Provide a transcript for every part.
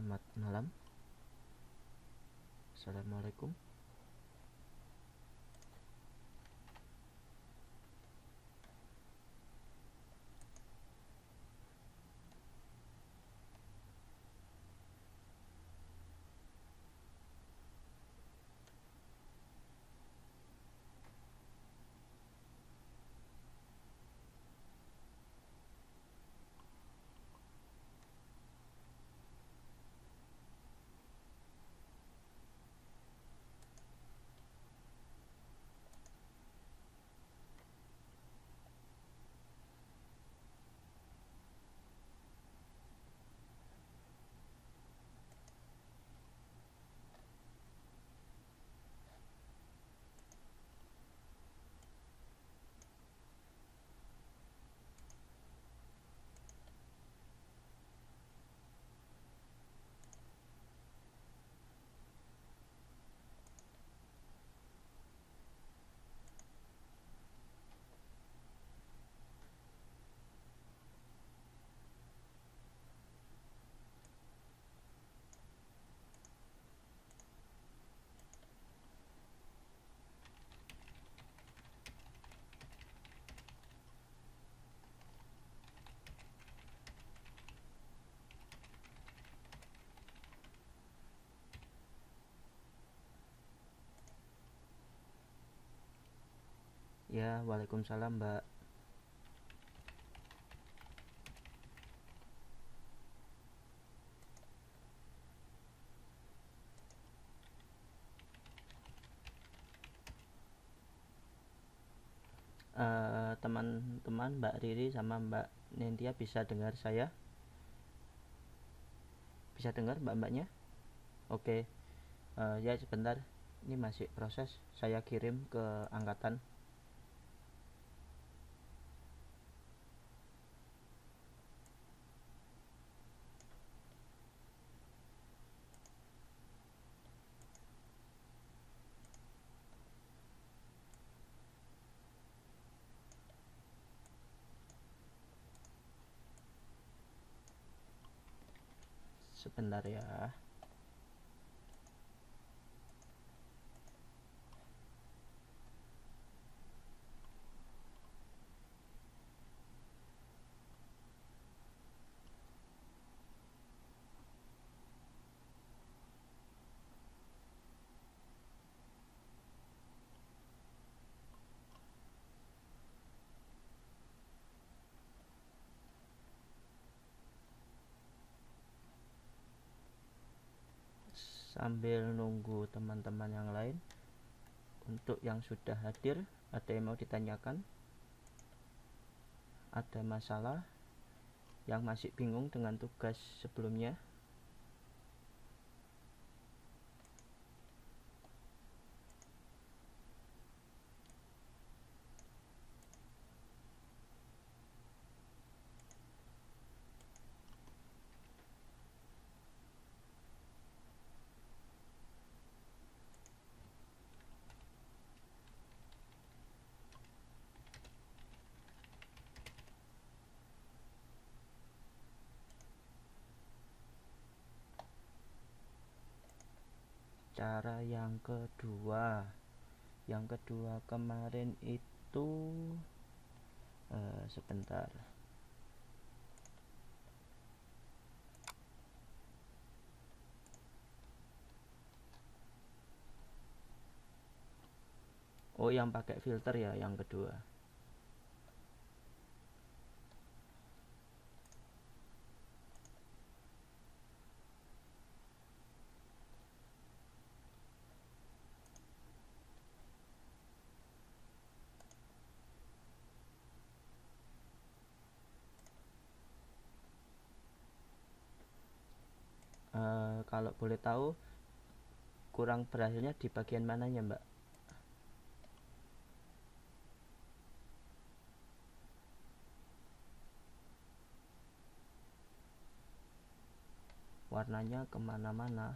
Selamat malam. Assalamualaikum. ya Waalaikumsalam mbak eh, teman-teman uh, Mbak Riri sama Mbak Nentia bisa dengar saya bisa dengar mbak-mbaknya oke okay. uh, eh, ya sebentar ini masih proses saya kirim ke angkatan bentar ya sambil nunggu teman-teman yang lain untuk yang sudah hadir ada yang mau ditanyakan ada masalah yang masih bingung dengan tugas sebelumnya yang kedua yang kedua kemarin itu uh, sebentar Oh yang pakai filter ya yang kedua kalau boleh tahu kurang berhasilnya di bagian mananya mbak warnanya kemana-mana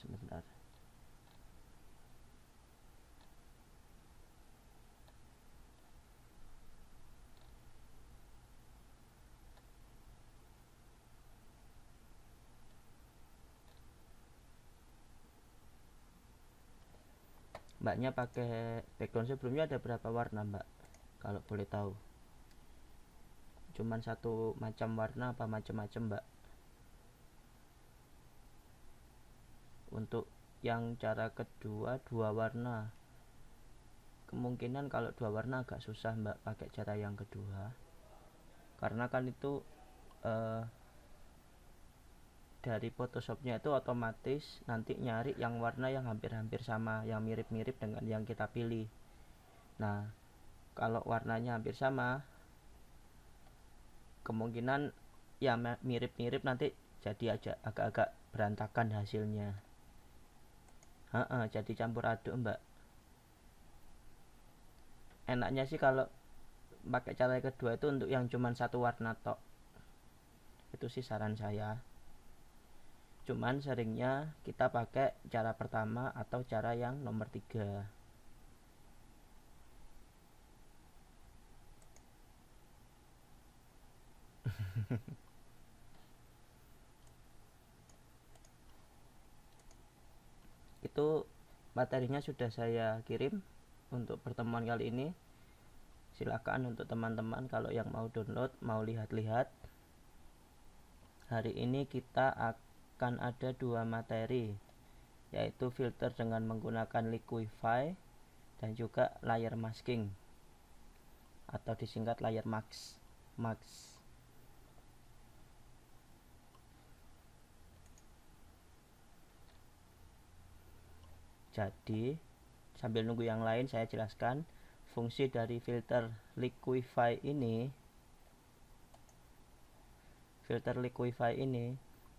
sebentar mbaknya pakai background sebelumnya ada berapa warna mbak kalau boleh tahu cuman satu macam warna apa macam-macam mbak untuk yang cara kedua dua warna kemungkinan kalau dua warna agak susah mbak pakai cara yang kedua karena kan itu eh, dari Photoshopnya itu otomatis nanti nyari yang warna yang hampir-hampir sama yang mirip-mirip dengan yang kita pilih nah kalau warnanya hampir sama kemungkinan ya mirip-mirip nanti jadi agak-agak berantakan hasilnya Ha -ha, jadi campur aduk mbak enaknya sih kalau pakai cara kedua itu untuk yang cuman satu warna tok itu sih saran saya cuman seringnya kita pakai cara pertama atau cara yang nomor tiga itu materinya sudah saya kirim untuk pertemuan kali ini silakan untuk teman-teman kalau yang mau download mau lihat-lihat hari ini kita akan ada dua materi yaitu filter dengan menggunakan liquify dan juga layer masking atau disingkat layer max max Jadi, sambil nunggu yang lain saya jelaskan fungsi dari filter liquify ini. Filter liquify ini,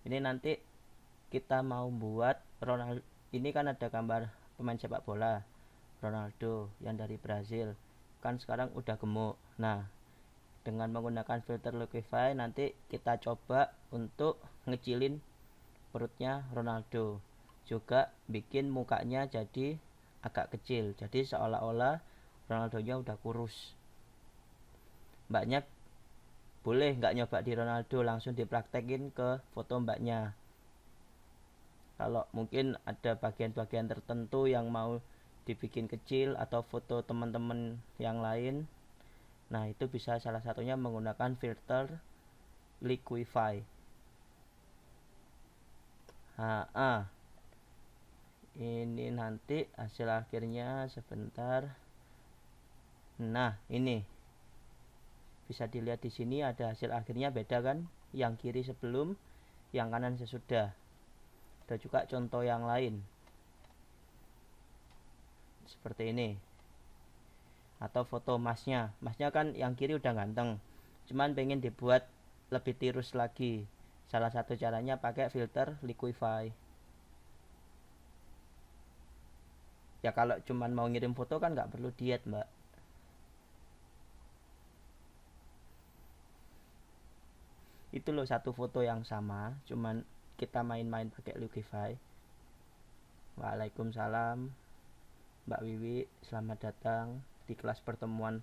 ini nanti kita mau buat Ronaldo. ini kan ada gambar pemain sepak bola Ronaldo yang dari Brazil. Kan sekarang udah gemuk. Nah, dengan menggunakan filter liquify nanti kita coba untuk ngecilin perutnya Ronaldo juga bikin mukanya jadi agak kecil jadi seolah-olah ronaldo nya udah kurus mbaknya boleh nggak nyoba di Ronaldo langsung dipraktekin ke foto mbaknya kalau mungkin ada bagian-bagian tertentu yang mau dibikin kecil atau foto teman-teman yang lain nah itu bisa salah satunya menggunakan filter liquify ha, -ha. Ah ini nanti hasil akhirnya sebentar nah ini bisa dilihat di sini ada hasil akhirnya beda kan yang kiri sebelum yang kanan sesudah ada juga contoh yang lain seperti ini atau foto masnya masnya kan yang kiri udah ganteng cuman pengen dibuat lebih tirus lagi salah satu caranya pakai filter liquify ya kalau cuman mau ngirim foto kan nggak perlu diet mbak itu loh satu foto yang sama cuman kita main-main pakai Lukify Waalaikumsalam Mbak Wiwi selamat datang di kelas pertemuan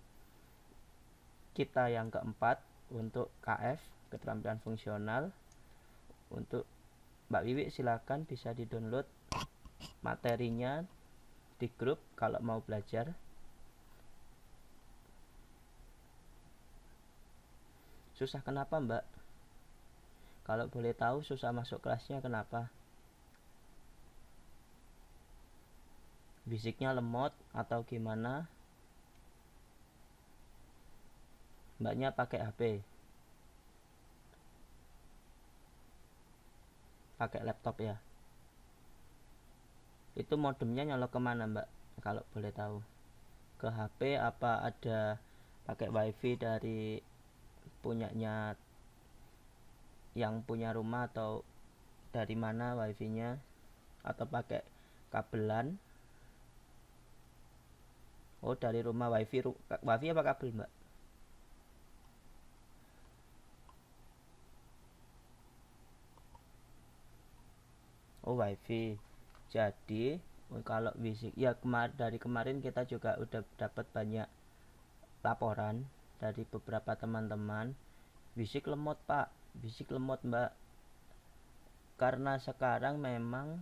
kita yang keempat untuk KF keterampilan fungsional untuk Mbak Wiwi silakan bisa di download materinya di grup kalau mau belajar susah kenapa mbak kalau boleh tahu susah masuk kelasnya kenapa bisiknya lemot atau gimana mbaknya pakai HP pakai laptop ya itu modemnya nyolok kemana mbak kalau boleh tahu ke HP apa ada pakai wifi dari punyanya yang punya rumah atau dari mana wifi-nya atau pakai kabelan oh dari rumah wifi ru wifi apa kabel mbak oh wifi jadi kalau fisik ya kemar dari kemarin kita juga udah dapat banyak laporan dari beberapa teman-teman fisik lemot pak fisik lemot mbak karena sekarang memang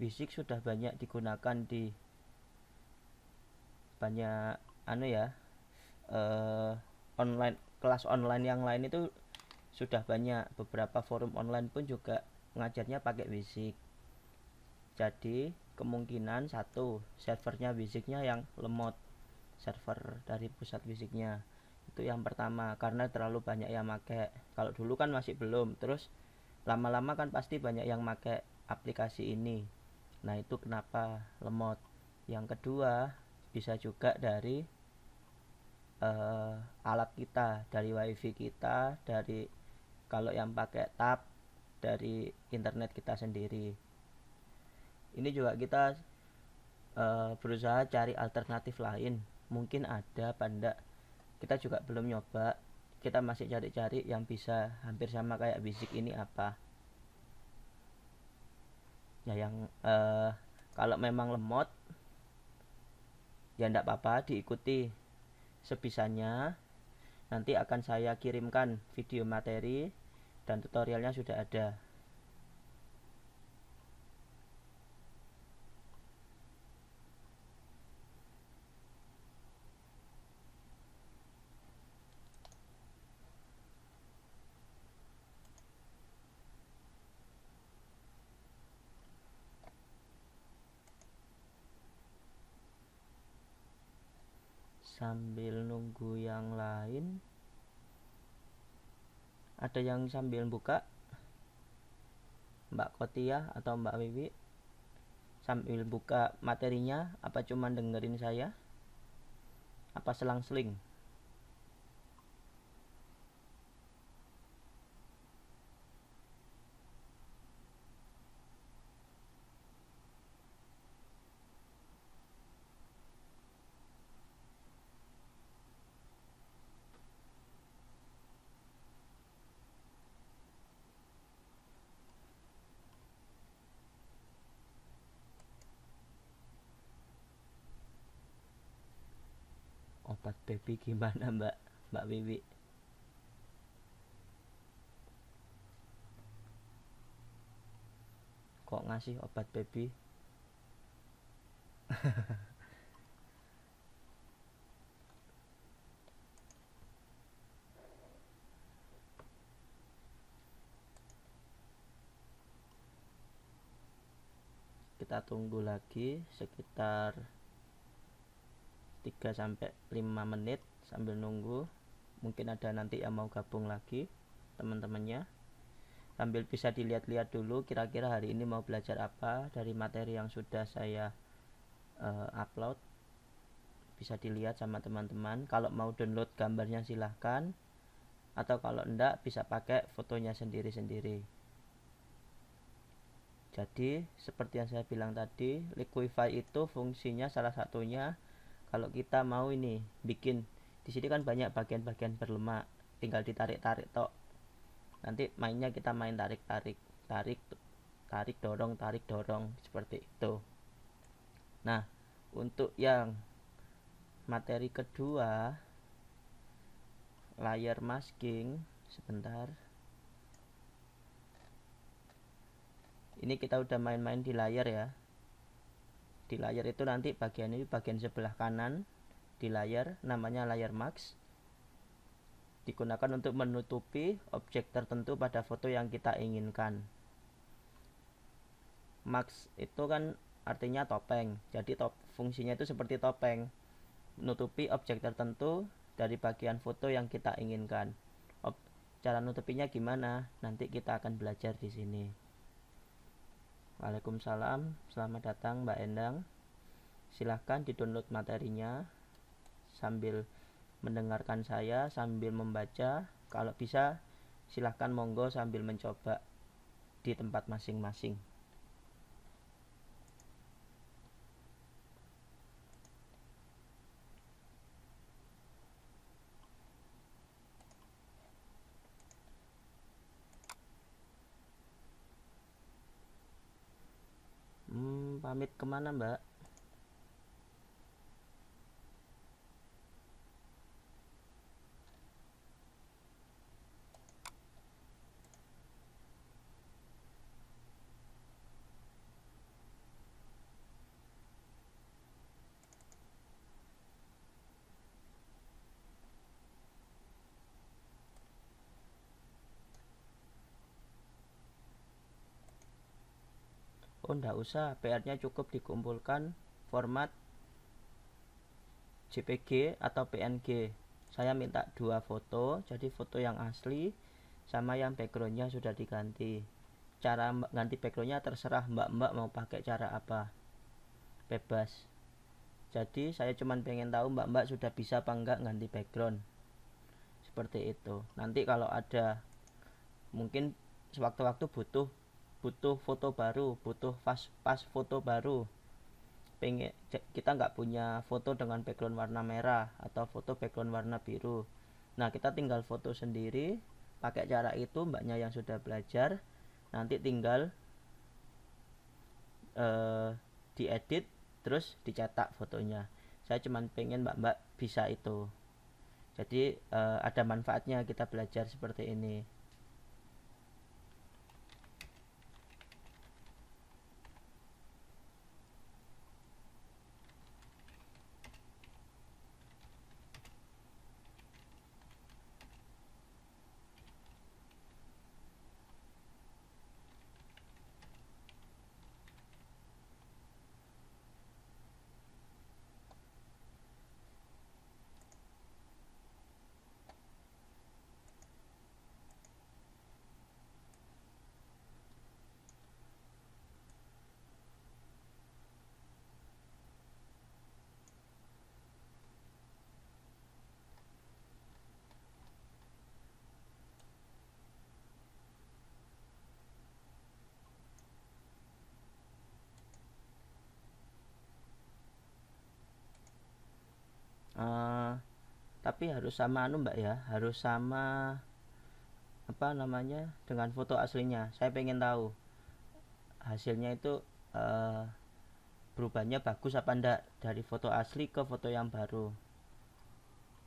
fisik sudah banyak digunakan di banyak anu ya eh, online kelas online yang lain itu sudah banyak beberapa forum online pun juga ngajarnya pakai fisik jadi kemungkinan satu servernya fisiknya yang lemot server dari pusat fisiknya itu yang pertama karena terlalu banyak yang make kalau dulu kan masih belum terus lama-lama kan pasti banyak yang make aplikasi ini nah itu kenapa lemot yang kedua bisa juga dari uh, alat kita dari wifi kita dari kalau yang pakai tab dari internet kita sendiri ini juga kita uh, berusaha cari alternatif lain mungkin ada panda kita juga belum nyoba kita masih cari-cari yang bisa hampir sama kayak bisik ini apa ya yang uh, kalau memang lemot ya tidak apa-apa diikuti sebisanya nanti akan saya kirimkan video materi dan tutorialnya sudah ada sambil nunggu yang lain ada yang sambil buka Mbak Kotia atau Mbak Wiwi sambil buka materinya apa cuman dengerin saya apa selang-seling Bibi gimana Mbak Mbak Bibi? kok ngasih obat baby kita tunggu lagi sekitar 3 sampai 5 menit sambil nunggu mungkin ada nanti yang mau gabung lagi teman-temannya sambil bisa dilihat-lihat dulu kira-kira hari ini mau belajar apa dari materi yang sudah saya uh, upload bisa dilihat sama teman-teman kalau mau download gambarnya silahkan atau kalau enggak bisa pakai fotonya sendiri-sendiri jadi seperti yang saya bilang tadi liquify itu fungsinya salah satunya kalau kita mau ini bikin di sini kan banyak bagian-bagian berlemak tinggal ditarik-tarik tok nanti mainnya kita main tarik-tarik tarik tarik dorong tarik dorong seperti itu nah untuk yang materi kedua layer masking sebentar ini kita udah main-main di layer ya di layar itu nanti bagian ini bagian sebelah kanan di layar namanya layar max digunakan untuk menutupi objek tertentu pada foto yang kita inginkan max itu kan artinya topeng jadi top, fungsinya itu seperti topeng menutupi objek tertentu dari bagian foto yang kita inginkan Ob, cara nutupinya gimana nanti kita akan belajar di sini Waalaikumsalam, selamat datang Mbak Endang. Silahkan download materinya sambil mendengarkan saya, sambil membaca. Kalau bisa, silahkan monggo sambil mencoba di tempat masing-masing. kemana mbak pun tidak usah PR-nya cukup dikumpulkan format JPG atau PNG saya minta dua foto jadi foto yang asli sama yang backgroundnya sudah diganti cara ganti backgroundnya terserah mbak-mbak mau pakai cara apa bebas jadi saya cuman pengen tahu mbak-mbak sudah bisa apa enggak ganti background seperti itu nanti kalau ada mungkin sewaktu-waktu butuh butuh foto baru butuh pas pas foto baru pengen kita nggak punya foto dengan background warna merah atau foto background warna biru nah kita tinggal foto sendiri pakai cara itu mbaknya yang sudah belajar nanti tinggal uh, diedit terus dicetak fotonya saya cuma pengen mbak-mbak bisa itu jadi uh, ada manfaatnya kita belajar seperti ini tapi harus sama anu mbak ya harus sama apa namanya dengan foto aslinya saya pengen tahu hasilnya itu uh, berubahnya bagus apa enggak dari foto asli ke foto yang baru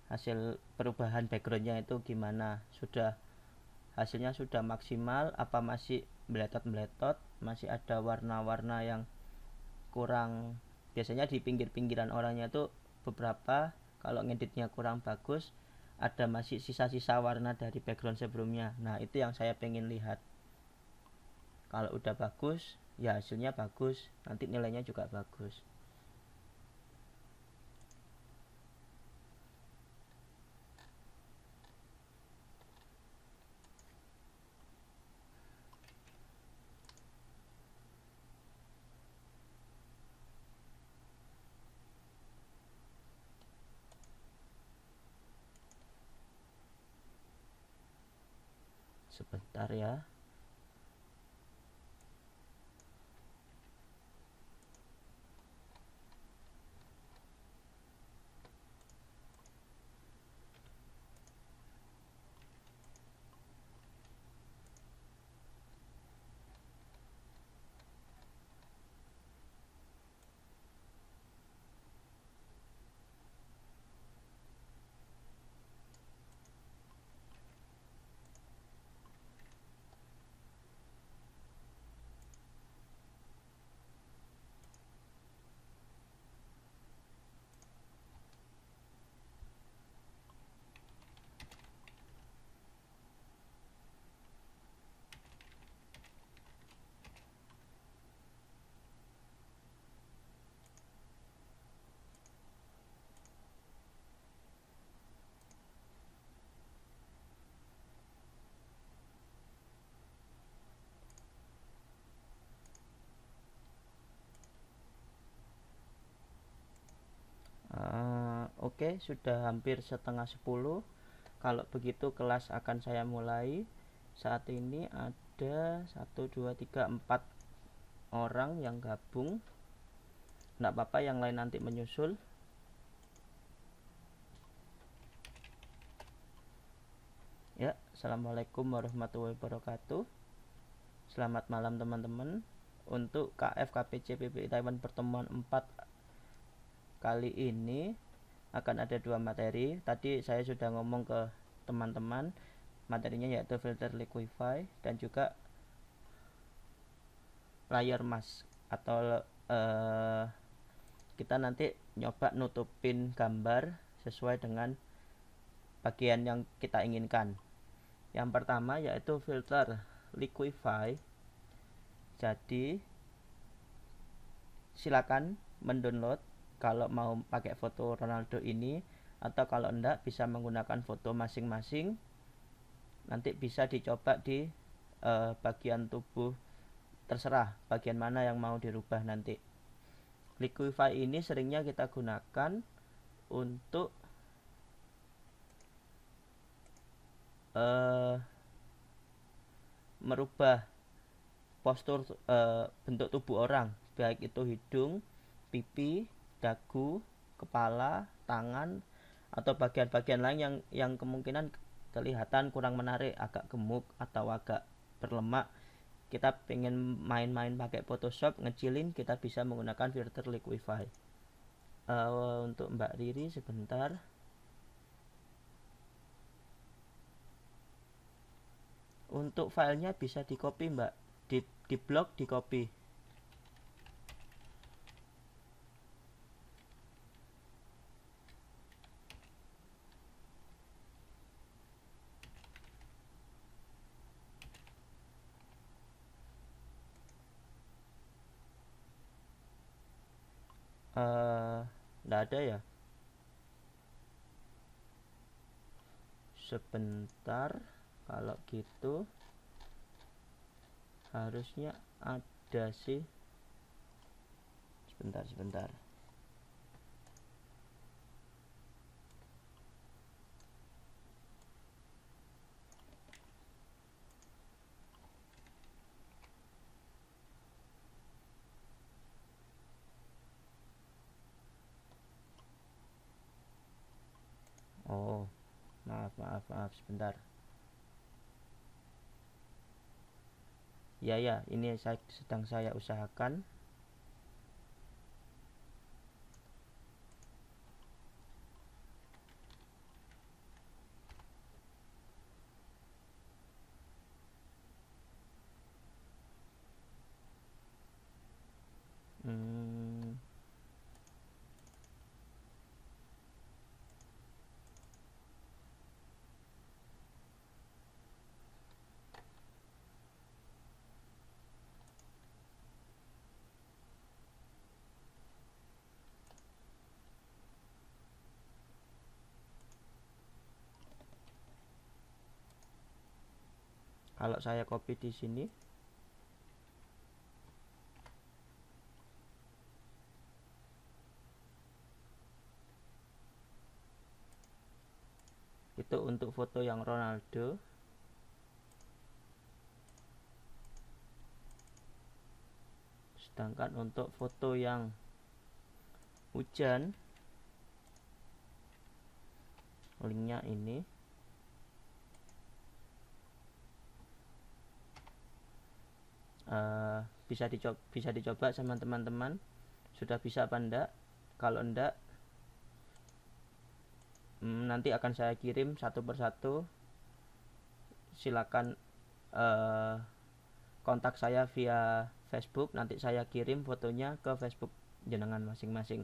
hasil perubahan backgroundnya itu gimana sudah hasilnya sudah maksimal apa masih meletot-meletot masih ada warna-warna yang kurang biasanya di pinggir-pinggiran orangnya itu beberapa kalau ngeditnya kurang bagus ada masih sisa-sisa warna dari background sebelumnya nah itu yang saya pengen lihat kalau udah bagus ya hasilnya bagus nanti nilainya juga bagus karya Oke, sudah hampir setengah sepuluh. Kalau begitu kelas akan saya mulai. Saat ini ada satu dua tiga empat orang yang gabung. Tidak apa-apa, yang lain nanti menyusul. Ya, Assalamualaikum warahmatullahi wabarakatuh. Selamat malam teman-teman. Untuk KFKPC PBI Taiwan pertemuan 4 kali ini akan ada dua materi tadi saya sudah ngomong ke teman-teman materinya yaitu filter liquify dan juga layer mask atau uh, kita nanti nyoba nutupin gambar sesuai dengan bagian yang kita inginkan yang pertama yaitu filter liquify jadi silakan mendownload kalau mau pakai foto Ronaldo ini atau kalau enggak bisa menggunakan foto masing-masing nanti bisa dicoba di uh, bagian tubuh terserah bagian mana yang mau dirubah nanti liquify ini seringnya kita gunakan untuk uh, merubah postur uh, bentuk tubuh orang baik itu hidung pipi dagu, kepala, tangan, atau bagian-bagian lain yang yang kemungkinan kelihatan kurang menarik, agak gemuk atau agak berlemak. Kita pengen main-main pakai Photoshop, ngecilin, kita bisa menggunakan filter Liquify. Uh, eh, untuk Mbak Riri sebentar. Untuk filenya bisa di copy Mbak, di di blog di copy. Tidak ada ya? Sebentar. Kalau gitu harusnya ada sih. Sebentar, sebentar. oh maaf maaf maaf sebentar ya ya ini saya sedang saya usahakan kalau saya copy di sini itu untuk foto yang Ronaldo sedangkan untuk foto yang hujan linknya ini Eh, bisa dicoba bisa dicoba sama teman-teman sudah bisa apa enggak kalau enggak hmm, nanti akan saya kirim satu persatu silakan uh, kontak saya via Facebook nanti saya kirim fotonya ke Facebook jenengan masing-masing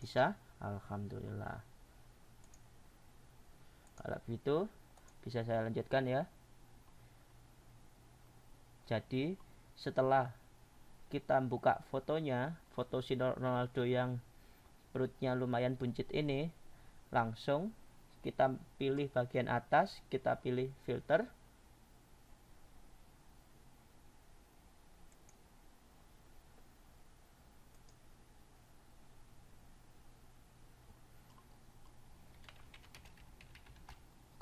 bisa Alhamdulillah kalau gitu bisa saya lanjutkan ya jadi setelah kita buka fotonya foto si Ronaldo yang perutnya lumayan buncit ini langsung kita pilih bagian atas kita pilih filter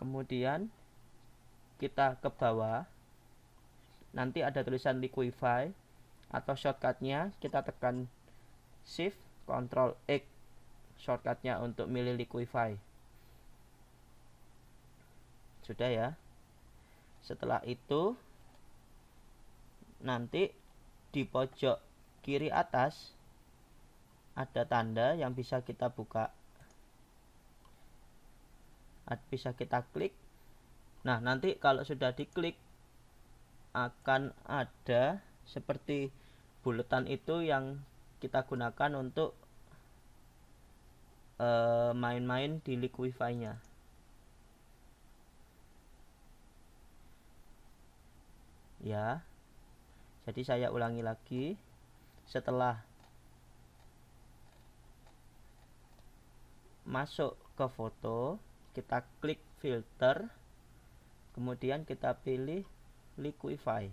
kemudian kita ke bawah nanti ada tulisan liquify atau shortcutnya kita tekan shift ctrl X shortcutnya untuk milih liquify sudah ya setelah itu nanti di pojok kiri atas ada tanda yang bisa kita buka bisa kita klik nah nanti kalau sudah diklik akan ada seperti buletan itu yang kita gunakan untuk eh, main-main uh, main -main di liquify nya ya jadi saya ulangi lagi setelah masuk ke foto kita klik filter kemudian kita pilih liquify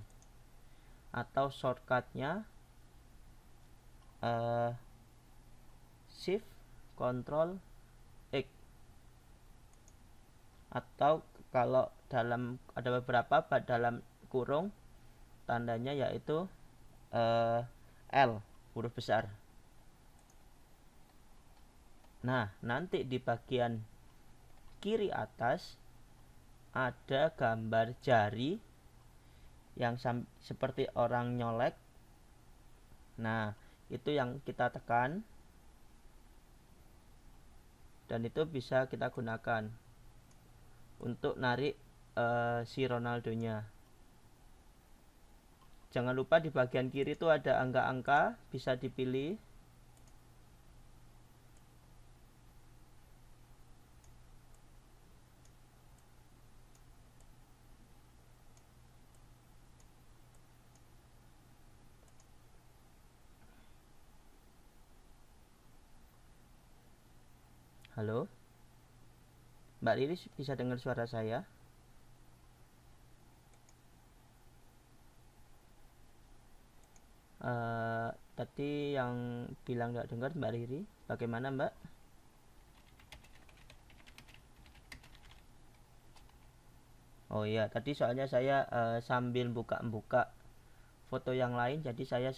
atau shortcutnya uh, shift control X atau kalau dalam ada beberapa dalam kurung tandanya yaitu uh, L huruf besar nah nanti di bagian kiri atas ada gambar jari yang seperti orang nyolek. Nah, itu yang kita tekan. Dan itu bisa kita gunakan untuk narik uh, si Ronaldonya. Jangan lupa di bagian kiri itu ada angka-angka, bisa dipilih Mbak Lilis bisa dengar suara saya? Uh, tadi yang bilang nggak dengar Mbak Riri, bagaimana Mbak? Oh iya, tadi soalnya saya uh, sambil buka-buka foto yang lain, jadi saya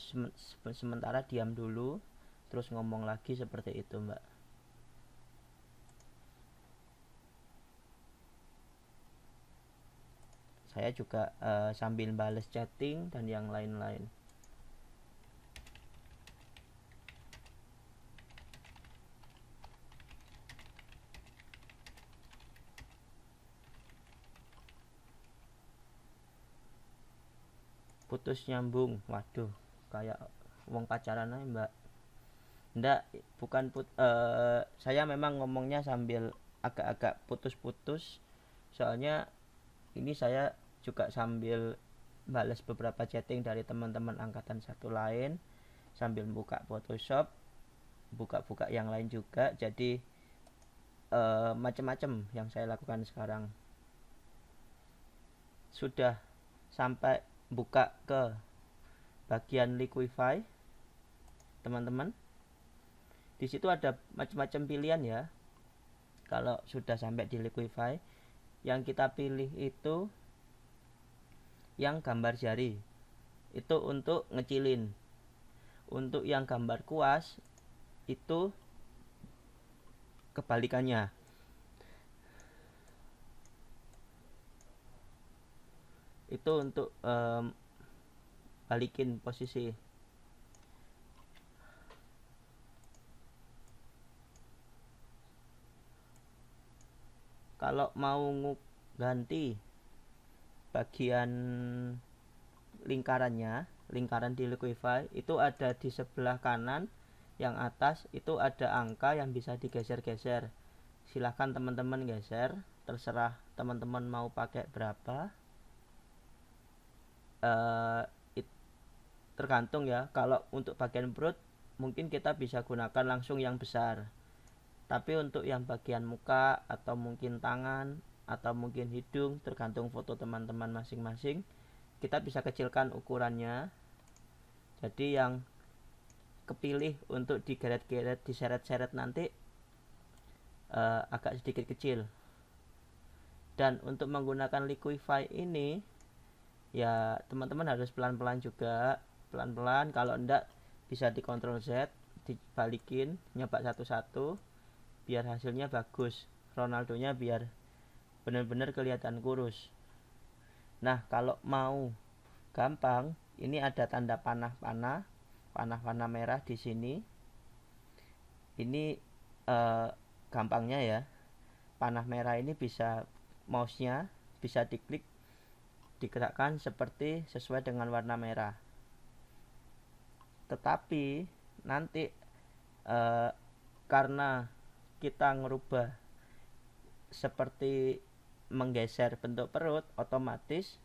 sementara diam dulu, terus ngomong lagi seperti itu Mbak. saya juga uh, sambil bales chatting dan yang lain-lain putus nyambung waduh kayak wong pacaran aja mbak ndak bukan put uh, saya memang ngomongnya sambil agak-agak putus-putus soalnya ini saya juga sambil balas beberapa chatting dari teman-teman angkatan satu lain sambil buka Photoshop buka-buka yang lain juga jadi uh, eh, macam-macam yang saya lakukan sekarang sudah sampai buka ke bagian liquify teman-teman di situ ada macam-macam pilihan ya kalau sudah sampai di liquify yang kita pilih itu yang gambar jari itu untuk ngecilin untuk yang gambar kuas itu kebalikannya itu untuk um, balikin posisi kalau mau ganti bagian lingkarannya lingkaran di liquify itu ada di sebelah kanan yang atas itu ada angka yang bisa digeser-geser silahkan teman-teman geser terserah teman-teman mau pakai berapa uh, it, tergantung ya kalau untuk bagian perut mungkin kita bisa gunakan langsung yang besar tapi untuk yang bagian muka atau mungkin tangan atau mungkin hidung tergantung foto teman-teman masing-masing kita bisa kecilkan ukurannya jadi yang kepilih untuk digeret-geret diseret-seret nanti uh, agak sedikit kecil dan untuk menggunakan liquify ini ya teman-teman harus pelan-pelan juga pelan-pelan kalau enggak bisa dikontrol Z dibalikin nyoba satu-satu biar hasilnya bagus Ronaldonya biar benar-benar kelihatan kurus. Nah, kalau mau gampang, ini ada tanda panah-panah, panah-panah merah di sini. Ini eh, gampangnya ya. Panah merah ini bisa mouse-nya bisa diklik digerakkan seperti sesuai dengan warna merah. Tetapi nanti eh, karena kita ngerubah seperti menggeser bentuk perut otomatis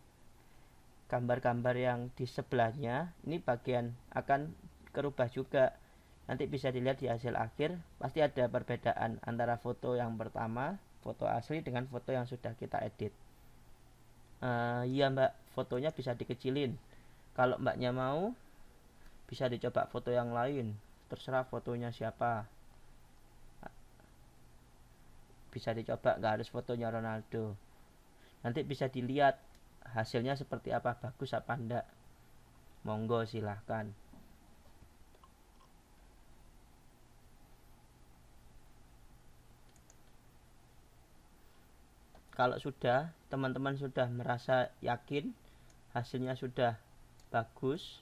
gambar-gambar yang di sebelahnya ini bagian akan kerubah juga nanti bisa dilihat di hasil akhir pasti ada perbedaan antara foto yang pertama foto asli dengan foto yang sudah kita edit uh, iya mbak fotonya bisa dikecilin kalau mbaknya mau bisa dicoba foto yang lain terserah fotonya siapa bisa dicoba nggak harus fotonya Ronaldo nanti bisa dilihat hasilnya seperti apa bagus apa enggak monggo silahkan kalau sudah teman-teman sudah merasa yakin hasilnya sudah bagus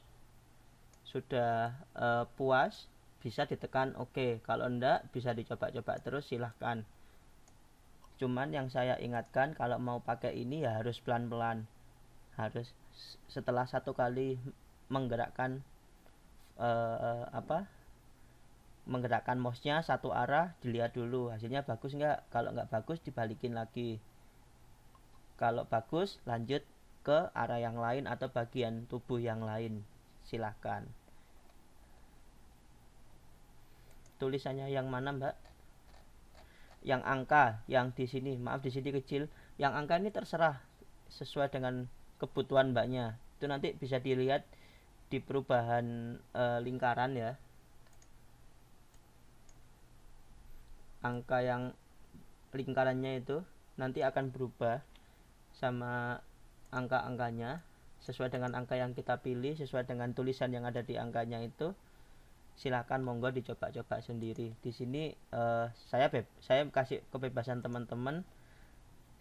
sudah eh, puas bisa ditekan oke okay. kalau enggak bisa dicoba-coba terus silahkan cuman yang saya ingatkan kalau mau pakai ini ya harus pelan-pelan harus setelah satu kali menggerakkan uh, apa menggerakkan mouse-nya satu arah dilihat dulu hasilnya bagus nggak kalau nggak bagus dibalikin lagi kalau bagus lanjut ke arah yang lain atau bagian tubuh yang lain silahkan tulisannya yang mana mbak yang angka yang di sini maaf di sini kecil yang angka ini terserah sesuai dengan kebutuhan mbaknya itu nanti bisa dilihat di perubahan e, lingkaran ya angka yang lingkarannya itu nanti akan berubah sama angka-angkanya sesuai dengan angka yang kita pilih sesuai dengan tulisan yang ada di angkanya itu silahkan monggo dicoba-coba sendiri di sini uh, saya beb saya kasih kebebasan teman-teman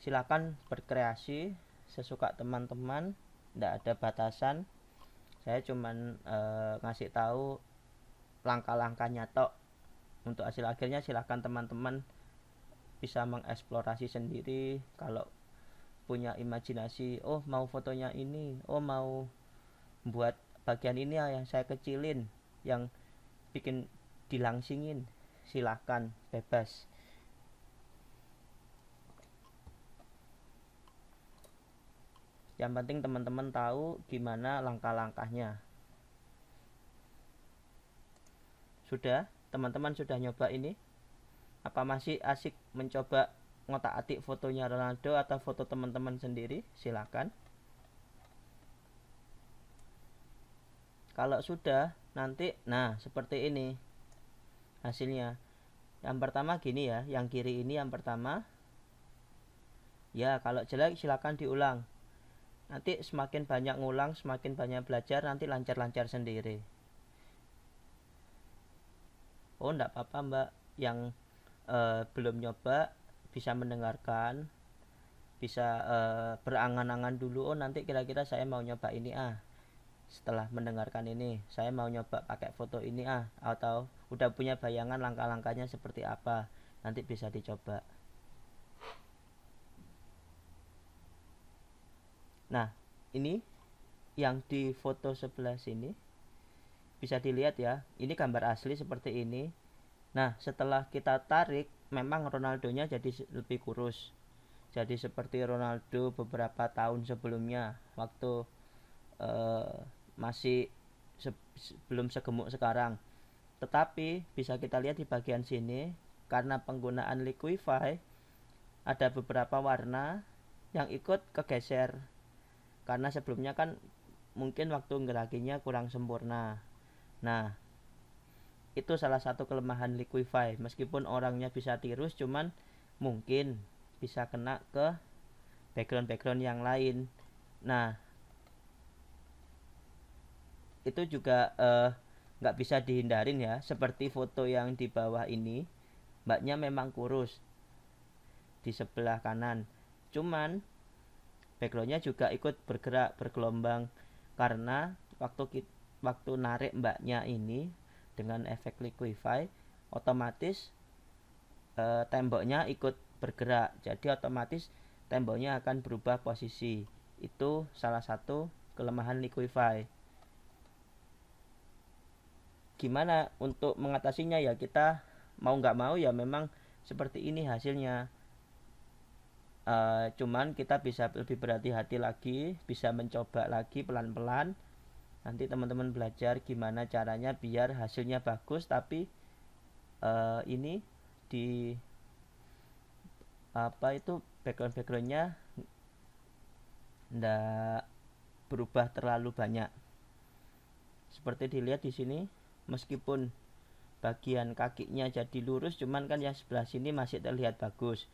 silahkan berkreasi sesuka teman-teman tidak ada batasan saya cuman uh, ngasih tahu langkah-langkahnya tok untuk hasil akhirnya silahkan teman-teman bisa mengeksplorasi sendiri kalau punya imajinasi oh mau fotonya ini oh mau buat bagian ini ya, yang saya kecilin yang bikin dilangsingin silahkan bebas yang penting teman-teman tahu gimana langkah-langkahnya sudah teman-teman sudah nyoba ini apa masih asik mencoba ngotak atik fotonya Ronaldo atau foto teman-teman sendiri silahkan kalau sudah nanti nah seperti ini hasilnya yang pertama gini ya yang kiri ini yang pertama ya kalau jelek silakan diulang nanti semakin banyak ngulang semakin banyak belajar nanti lancar-lancar sendiri oh enggak apa-apa mbak yang eh, belum nyoba bisa mendengarkan bisa eh, berangan-angan dulu oh nanti kira-kira saya mau nyoba ini ah setelah mendengarkan ini saya mau nyoba pakai foto ini ah atau udah punya bayangan langkah-langkahnya seperti apa nanti bisa dicoba nah ini yang di foto sebelah sini bisa dilihat ya ini gambar asli seperti ini nah setelah kita tarik memang ronaldo nya jadi lebih kurus jadi seperti Ronaldo beberapa tahun sebelumnya waktu uh, masih se belum segemuk sekarang. Tetapi bisa kita lihat di bagian sini karena penggunaan liquify ada beberapa warna yang ikut kegeser karena sebelumnya kan mungkin waktu gerakinya kurang sempurna. Nah, itu salah satu kelemahan liquify. Meskipun orangnya bisa tirus cuman mungkin bisa kena ke background-background yang lain. Nah, itu juga eh, nggak bisa dihindarin ya seperti foto yang di bawah ini mbaknya memang kurus di sebelah kanan cuman backgroundnya juga ikut bergerak bergelombang karena waktu kita, waktu narik mbaknya ini dengan efek liquify otomatis e, temboknya ikut bergerak jadi otomatis temboknya akan berubah posisi itu salah satu kelemahan liquify gimana untuk mengatasinya ya kita mau nggak mau ya memang seperti ini hasilnya e, cuman kita bisa lebih berhati-hati lagi bisa mencoba lagi pelan-pelan nanti teman-teman belajar gimana caranya biar hasilnya bagus tapi e, ini di apa itu background backgroundnya ndak berubah terlalu banyak seperti dilihat di sini meskipun bagian kakinya jadi lurus cuman kan yang sebelah sini masih terlihat bagus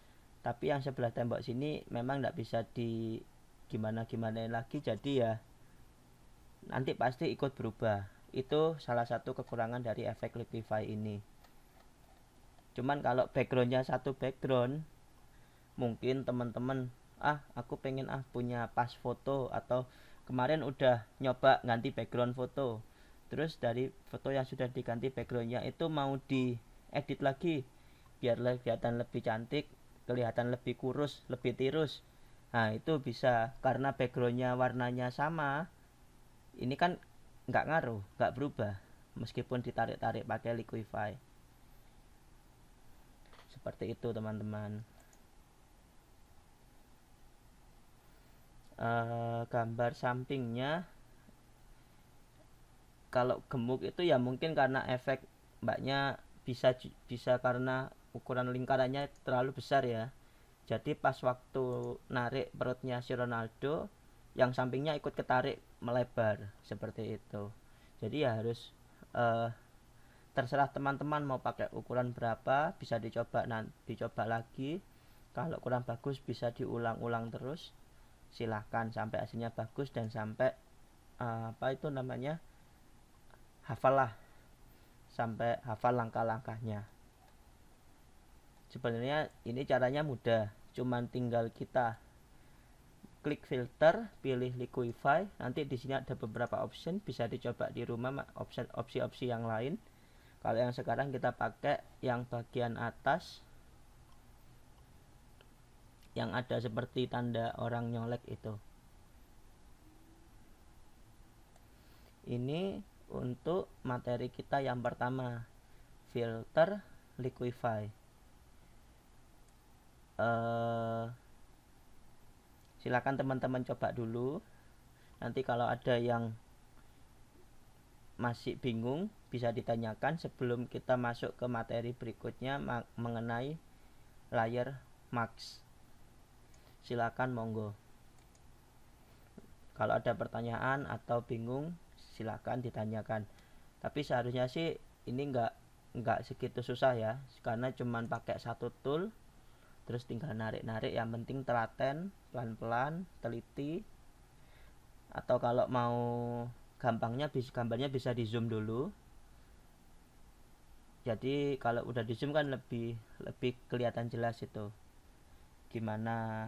tapi yang sebelah tembok sini memang tidak bisa di gimana gimana lagi jadi ya nanti pasti ikut berubah itu salah satu kekurangan dari efek liquify ini cuman kalau backgroundnya satu background mungkin teman-teman ah aku pengen ah punya pas foto atau kemarin udah nyoba ganti background foto terus dari foto yang sudah diganti backgroundnya itu mau di edit lagi biar kelihatan lebih cantik kelihatan lebih kurus lebih tirus nah itu bisa karena backgroundnya warnanya sama ini kan nggak ngaruh nggak berubah meskipun ditarik-tarik pakai liquify seperti itu teman-teman uh, gambar sampingnya kalau gemuk itu ya mungkin karena efek mbaknya bisa bisa karena ukuran lingkarannya terlalu besar ya jadi pas waktu narik perutnya si Ronaldo yang sampingnya ikut ketarik melebar seperti itu jadi ya harus uh, terserah teman-teman mau pakai ukuran berapa bisa dicoba nanti dicoba lagi kalau kurang bagus bisa diulang-ulang terus silahkan sampai hasilnya bagus dan sampai uh, apa itu namanya hafallah sampai hafal langkah-langkahnya sebenarnya ini caranya mudah cuman tinggal kita klik filter pilih liquify nanti di sini ada beberapa option bisa dicoba di rumah opsi-opsi yang lain kalau yang sekarang kita pakai yang bagian atas yang ada seperti tanda orang nyolek itu ini untuk materi kita yang pertama filter liquify uh, silakan teman-teman coba dulu nanti kalau ada yang masih bingung bisa ditanyakan sebelum kita masuk ke materi berikutnya mengenai layer max silakan monggo kalau ada pertanyaan atau bingung silahkan ditanyakan tapi seharusnya sih ini enggak enggak segitu susah ya karena cuman pakai satu tool terus tinggal narik-narik yang penting telaten pelan-pelan teliti atau kalau mau gampangnya bisa gambarnya bisa di zoom dulu jadi kalau udah di zoom kan lebih lebih kelihatan jelas itu gimana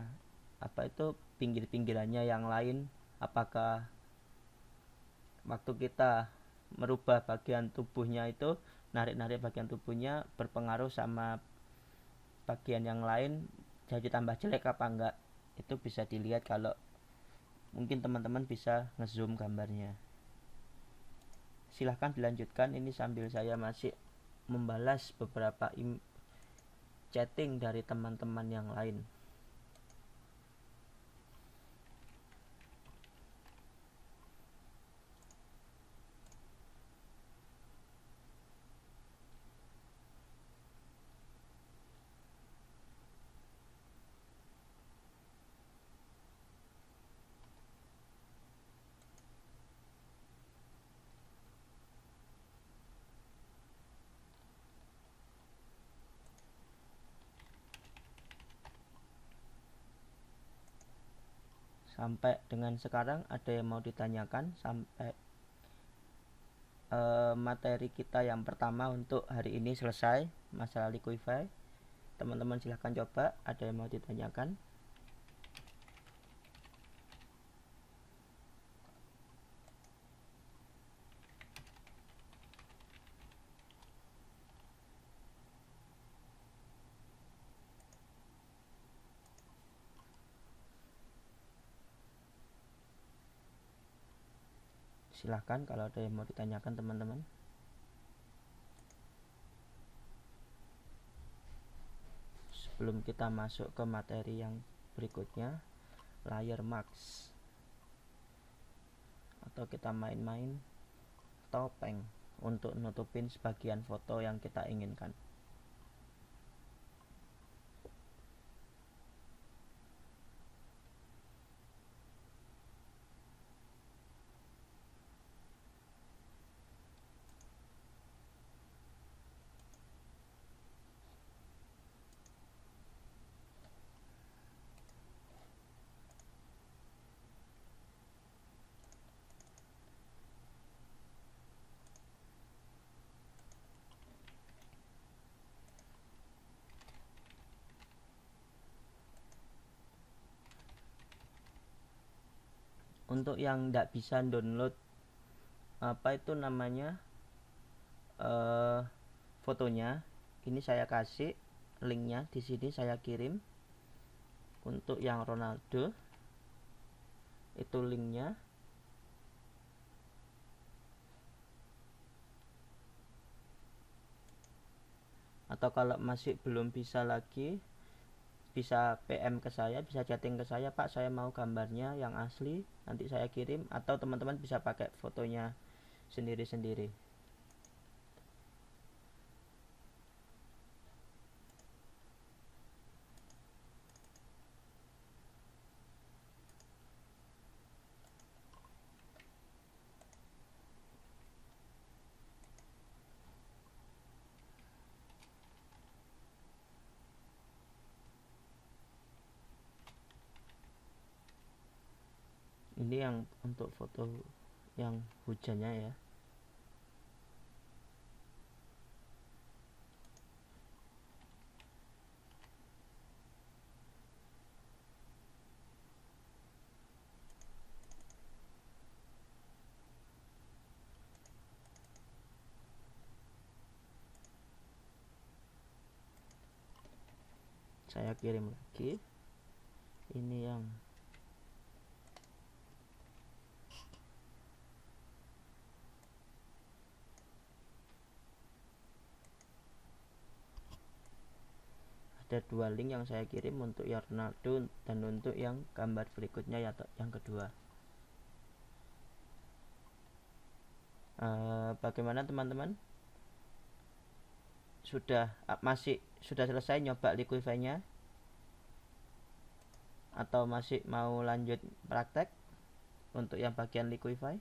apa itu pinggir-pinggirannya yang lain apakah waktu kita merubah bagian tubuhnya itu narik-narik bagian tubuhnya berpengaruh sama bagian yang lain jadi tambah jelek apa enggak itu bisa dilihat kalau mungkin teman-teman bisa ngezoom gambarnya silahkan dilanjutkan ini sambil saya masih membalas beberapa chatting dari teman-teman yang lain sampai dengan sekarang ada yang mau ditanyakan sampai e, materi kita yang pertama untuk hari ini selesai masalah liquify teman-teman silahkan coba ada yang mau ditanyakan silahkan kalau ada yang mau ditanyakan teman-teman sebelum kita masuk ke materi yang berikutnya layer max atau kita main-main topeng untuk nutupin sebagian foto yang kita inginkan untuk yang tidak bisa download apa itu namanya uh, fotonya ini saya kasih linknya di sini saya kirim untuk yang Ronaldo itu linknya atau kalau masih belum bisa lagi bisa PM ke saya, bisa chatting ke saya, Pak, saya mau gambarnya yang asli, nanti saya kirim atau teman-teman bisa pakai fotonya sendiri-sendiri. ini yang untuk foto yang hujannya ya saya kirim lagi ini yang ada dua link yang saya kirim untuk yang dan untuk yang gambar berikutnya ya yang kedua uh, bagaimana teman-teman sudah masih sudah selesai nyoba liquify nya atau masih mau lanjut praktek untuk yang bagian liquify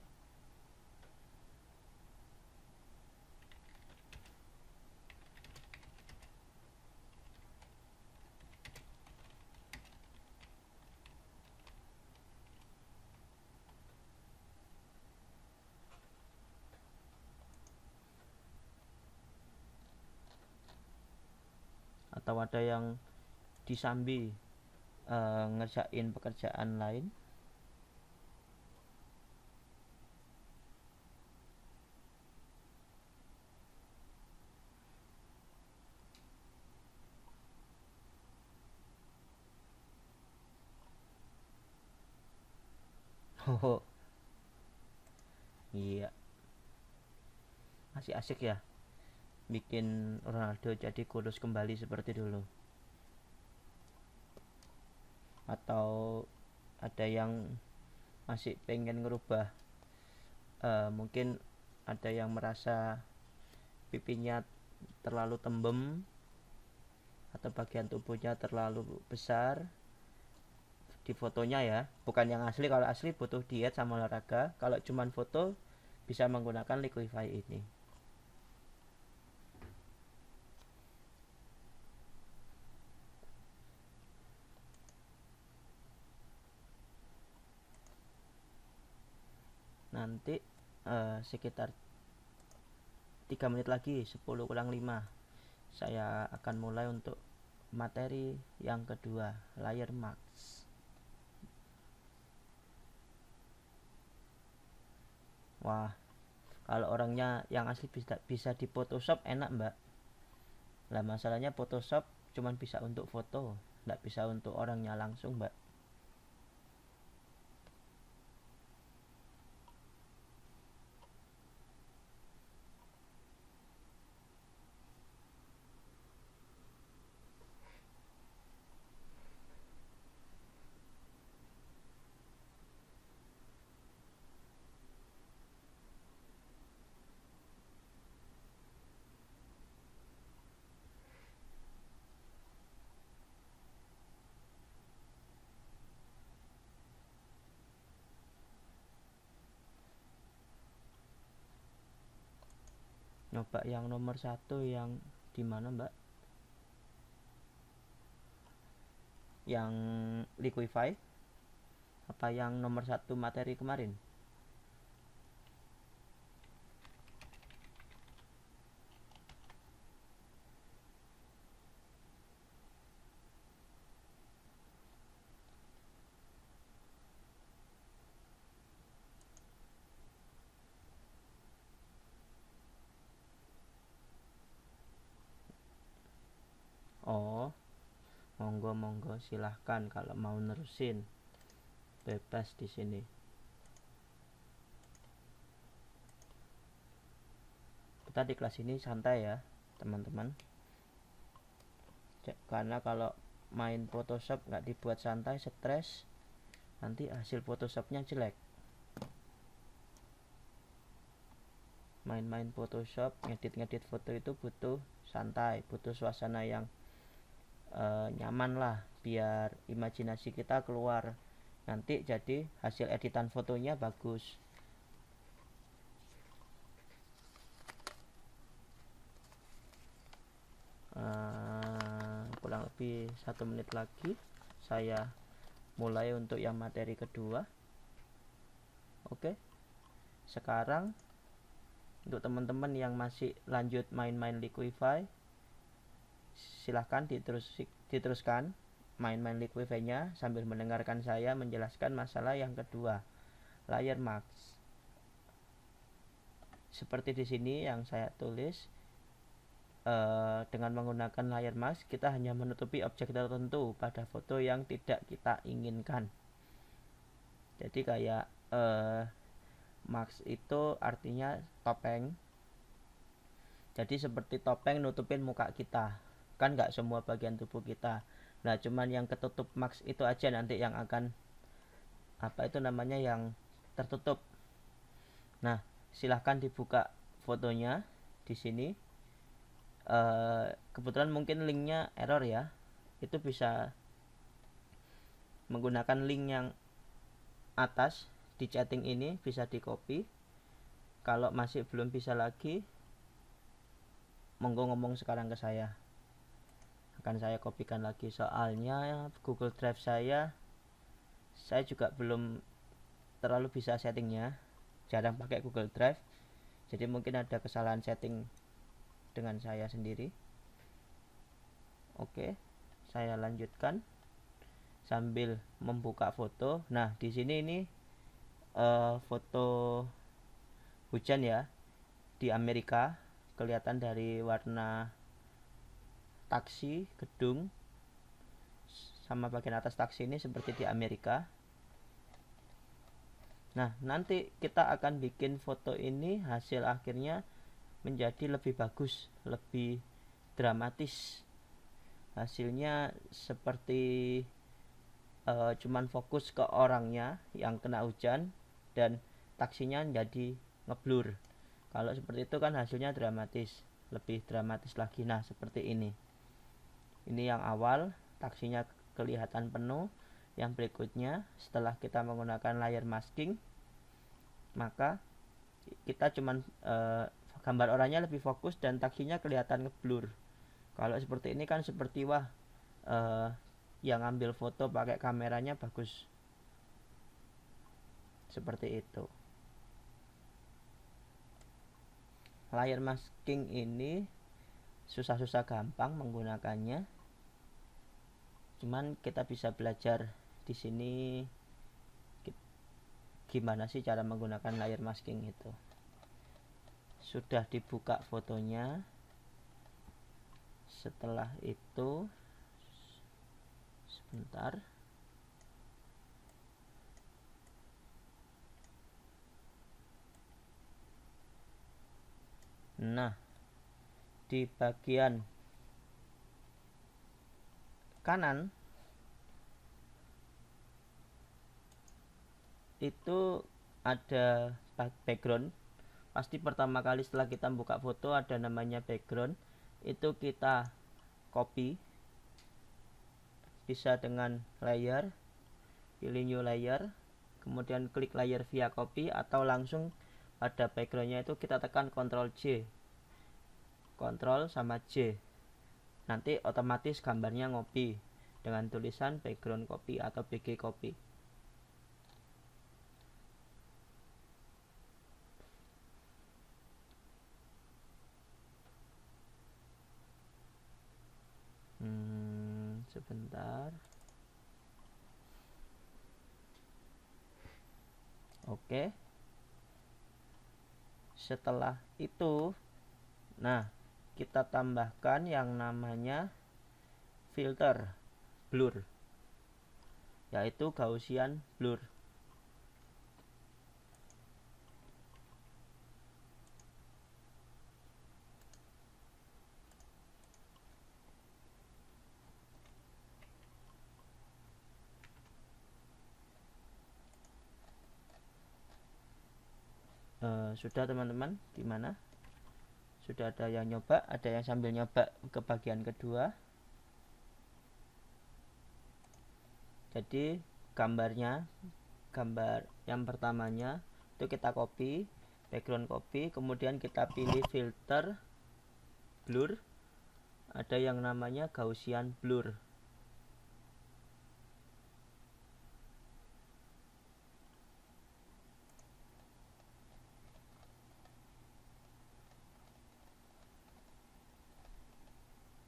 atau ada yang disambi e, ngerjain pekerjaan lain Oh. Iya. Masih asik ya bikin Ronaldo jadi kurus kembali seperti dulu atau ada yang masih pengen ngerubah e, mungkin ada yang merasa pipinya terlalu tembem atau bagian tubuhnya terlalu besar di fotonya ya bukan yang asli kalau asli butuh diet sama olahraga kalau cuman foto bisa menggunakan liquify ini nanti uh, sekitar 3 menit lagi 10 kurang 5 saya akan mulai untuk materi yang kedua layer max wah kalau orangnya yang asli bisa bisa di Photoshop enak mbak lah masalahnya Photoshop cuman bisa untuk foto tidak bisa untuk orangnya langsung mbak mbak yang nomor satu yang di mana mbak yang liquify apa yang nomor satu materi kemarin monggo monggo silahkan kalau mau nerusin bebas di sini kita di kelas ini santai ya teman-teman karena kalau main Photoshop nggak dibuat santai stres nanti hasil Photoshopnya jelek main-main Photoshop ngedit-ngedit foto itu butuh santai butuh suasana yang uh, nyaman lah biar imajinasi kita keluar nanti jadi hasil editan fotonya bagus uh, kurang lebih satu menit lagi saya mulai untuk yang materi kedua oke okay. sekarang untuk teman-teman yang masih lanjut main-main liquify silahkan diterus, diteruskan main-main liquid nya sambil mendengarkan saya menjelaskan masalah yang kedua, layer mask. Seperti di sini yang saya tulis, e, dengan menggunakan layer mask, kita hanya menutupi objek tertentu pada foto yang tidak kita inginkan. Jadi kayak e, eh, mask itu artinya topeng. Jadi seperti topeng nutupin muka kita kan nggak semua bagian tubuh kita nah cuman yang ketutup max itu aja nanti yang akan apa itu namanya yang tertutup nah silahkan dibuka fotonya di sini e, kebetulan mungkin linknya error ya itu bisa menggunakan link yang atas di chatting ini bisa di copy kalau masih belum bisa lagi monggo ngomong sekarang ke saya akan saya kopikan lagi soalnya Google Drive saya saya juga belum terlalu bisa settingnya jarang pakai Google Drive jadi mungkin ada kesalahan setting dengan saya sendiri oke saya lanjutkan sambil membuka foto nah di sini ini uh, foto hujan ya di Amerika kelihatan dari warna taksi gedung sama bagian atas taksi ini seperti di Amerika nah nanti kita akan bikin foto ini hasil akhirnya menjadi lebih bagus lebih dramatis hasilnya seperti uh, cuman fokus ke orangnya yang kena hujan dan taksinya jadi ngeblur kalau seperti itu kan hasilnya dramatis lebih dramatis lagi nah seperti ini ini yang awal taksinya kelihatan penuh yang berikutnya setelah kita menggunakan layer masking maka kita cuman eh, gambar orangnya lebih fokus dan taksinya kelihatan ngeblur kalau seperti ini kan seperti wah eh, yang ambil foto pakai kameranya bagus seperti itu layer masking ini susah-susah gampang menggunakannya cuman kita bisa belajar di sini gimana sih cara menggunakan layer masking itu sudah dibuka fotonya setelah itu sebentar nah di bagian kanan itu ada background pasti pertama kali setelah kita buka foto ada namanya background itu kita copy bisa dengan layer pilih new layer kemudian klik layer via copy atau langsung pada backgroundnya itu kita tekan ctrl J ctrl sama J nanti otomatis gambarnya ngopi dengan tulisan background copy atau BG copy hmm, sebentar oke setelah itu nah kita tambahkan yang namanya filter blur yaitu Gaussian blur eh, sudah teman-teman gimana sudah ada yang nyoba ada yang sambil nyoba ke bagian kedua jadi gambarnya gambar yang pertamanya itu kita copy background copy kemudian kita pilih filter blur ada yang namanya Gaussian blur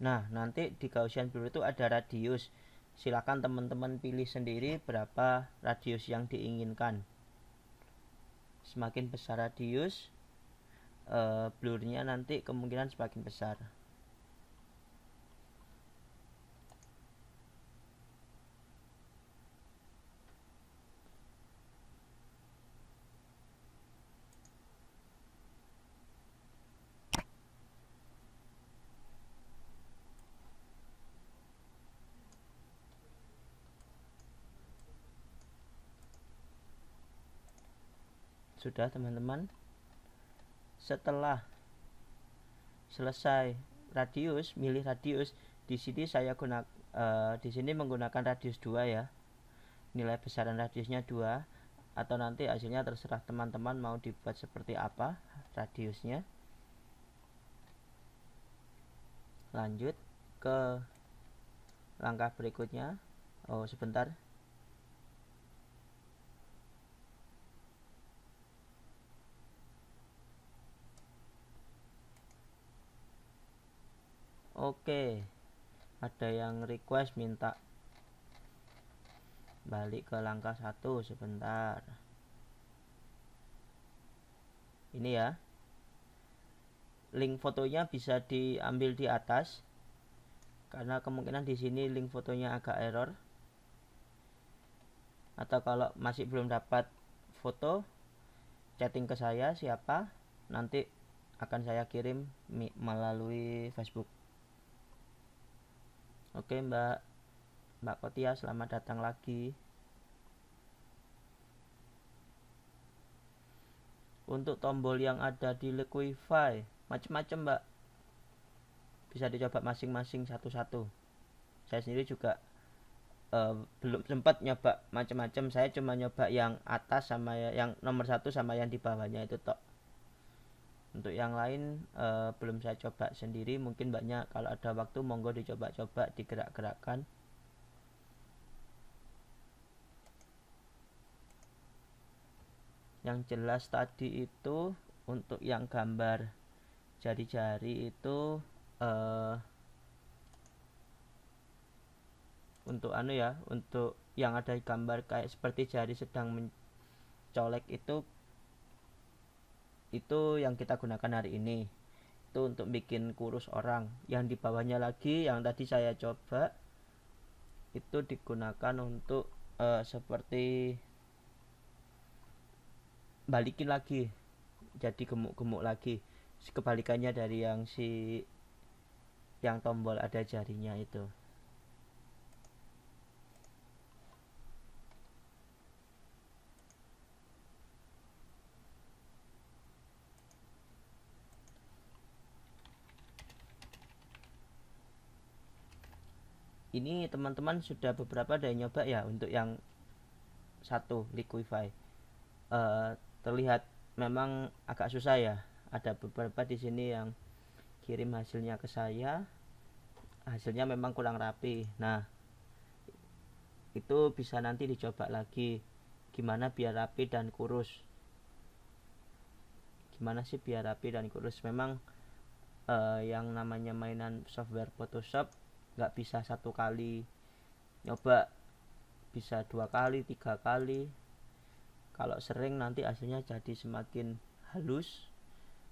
Nah, nanti di Gaussian Blur itu ada radius. Silakan teman-teman pilih sendiri berapa radius yang diinginkan. Semakin besar radius, uh, blurnya nanti kemungkinan semakin besar. sudah teman-teman setelah selesai radius milih radius di sini saya gunakan e, eh, di sini menggunakan radius 2 ya nilai besaran radiusnya 2 atau nanti hasilnya terserah teman-teman mau dibuat seperti apa radiusnya lanjut ke langkah berikutnya oh sebentar Oke. Ada yang request minta balik ke langkah satu sebentar. Ini ya. Link fotonya bisa diambil di atas karena kemungkinan di sini link fotonya agak error. Atau kalau masih belum dapat foto, chatting ke saya siapa, nanti akan saya kirim melalui Facebook. Oke Mbak Mbak Kotia selamat datang lagi Untuk tombol yang ada di Liquify Macam-macam Mbak Bisa dicoba masing-masing satu-satu Saya sendiri juga uh, belum sempat nyoba macam-macam Saya cuma nyoba yang atas sama yang nomor satu sama yang di bawahnya itu tok untuk yang lain uh, belum saya coba sendiri mungkin banyak kalau ada waktu monggo dicoba-coba digerak-gerakkan yang jelas tadi itu untuk yang gambar jari-jari itu uh, untuk anu ya untuk yang ada gambar kayak seperti jari sedang mencolek itu itu yang kita gunakan hari ini itu untuk bikin kurus orang yang di bawahnya lagi yang tadi saya coba itu digunakan untuk uh, seperti balikin lagi jadi gemuk-gemuk lagi kebalikannya dari yang si yang tombol ada jarinya itu ini teman-teman sudah beberapa ada yang nyoba ya untuk yang satu liquify uh, terlihat memang agak susah ya ada beberapa di sini yang kirim hasilnya ke saya hasilnya memang kurang rapi nah itu bisa nanti dicoba lagi gimana biar rapi dan kurus gimana sih biar rapi dan kurus memang uh, yang namanya mainan software Photoshop nggak bisa satu kali nyoba bisa dua kali tiga kali kalau sering nanti hasilnya jadi semakin halus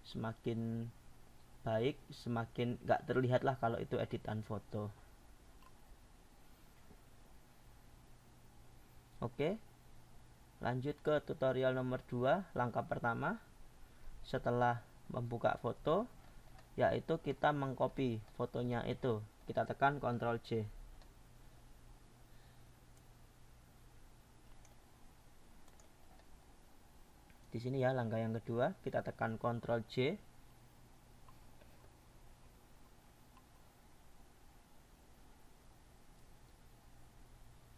semakin baik semakin nggak terlihat lah kalau itu editan foto oke lanjut ke tutorial nomor 2 langkah pertama setelah membuka foto yaitu kita mengcopy fotonya itu kita tekan Ctrl C di sini ya langkah yang kedua kita tekan Ctrl J uh,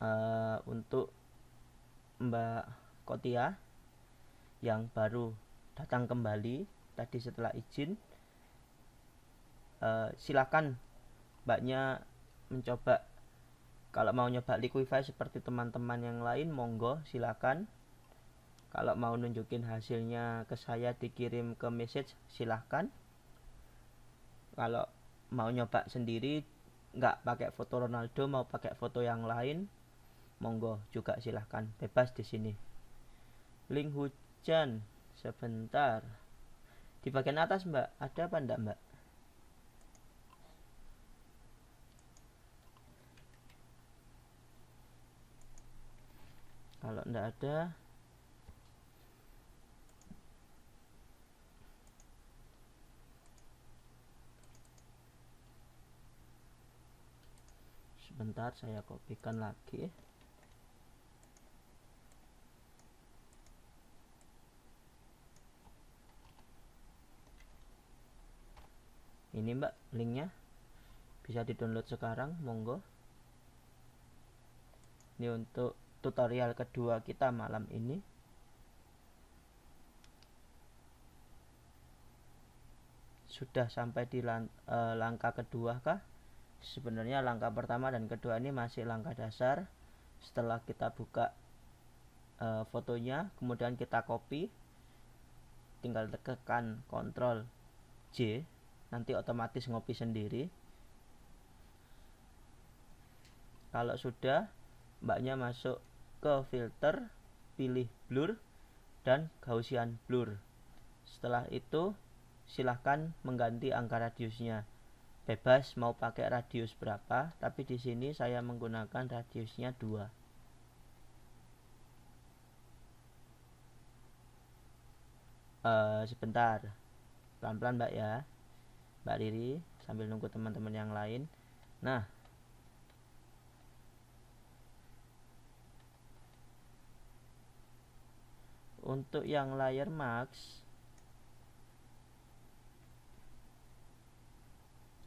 eh, untuk Mbak Kotia yang baru datang kembali tadi setelah izin uh, silakan mbaknya mencoba kalau mau nyoba liquify seperti teman-teman yang lain monggo silakan kalau mau nunjukin hasilnya ke saya dikirim ke message silahkan kalau mau nyoba sendiri nggak pakai foto Ronaldo mau pakai foto yang lain monggo juga silahkan bebas di sini link hujan sebentar di bagian atas mbak ada apa enggak mbak kalau tidak ada sebentar saya kopikan lagi ini mbak linknya bisa di download sekarang monggo ini untuk tutorial kedua kita malam ini sudah sampai di lang uh, e, langkah kedua kah sebenarnya langkah pertama dan kedua ini masih langkah dasar setelah kita buka uh, fotonya kemudian kita copy tinggal tekan Ctrl J nanti otomatis ngopi sendiri kalau sudah mbaknya masuk ke filter pilih blur dan Gaussian blur setelah itu silahkan mengganti angka radiusnya bebas mau pakai radius berapa tapi di sini saya menggunakan radiusnya 2 uh, eh, sebentar pelan-pelan mbak ya mbak Riri sambil nunggu teman-teman yang lain nah untuk yang layer max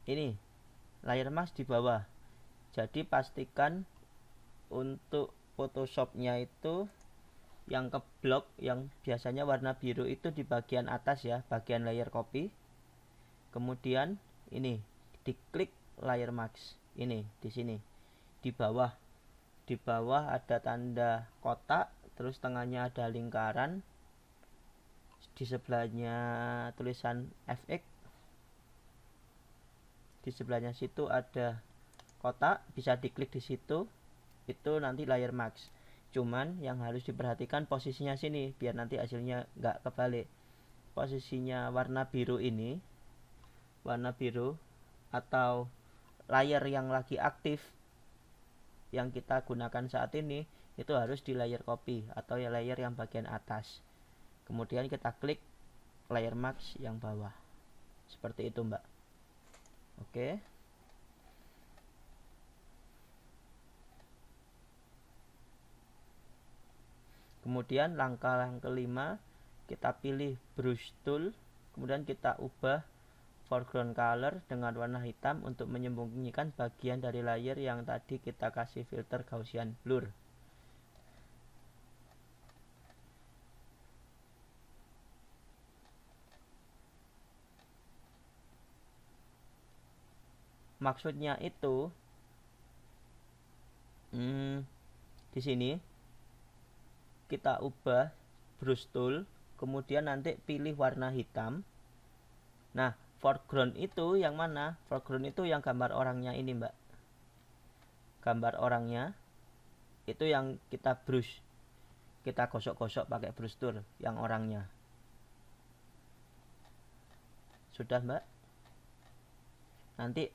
ini layer max di bawah jadi pastikan untuk photoshopnya itu yang ke blok yang biasanya warna biru itu di bagian atas ya bagian layer copy kemudian ini diklik layer max ini di sini di bawah di bawah ada tanda kotak terus tengahnya ada lingkaran di sebelahnya tulisan fx di sebelahnya situ ada kotak bisa diklik di situ itu nanti layer max cuman yang harus diperhatikan posisinya sini biar nanti hasilnya nggak kebalik posisinya warna biru ini warna biru atau layer yang lagi aktif yang kita gunakan saat ini itu harus di layer copy atau ya layer yang bagian atas kemudian kita klik layer max yang bawah seperti itu mbak oke kemudian langkah yang kelima kita pilih brush tool kemudian kita ubah foreground color dengan warna hitam untuk menyembunyikan bagian dari layer yang tadi kita kasih filter Gaussian blur maksudnya itu hmm, di sini kita ubah brush tool kemudian nanti pilih warna hitam nah foreground itu yang mana foreground itu yang gambar orangnya ini mbak gambar orangnya itu yang kita brush kita gosok-gosok pakai brush tool yang orangnya sudah mbak nanti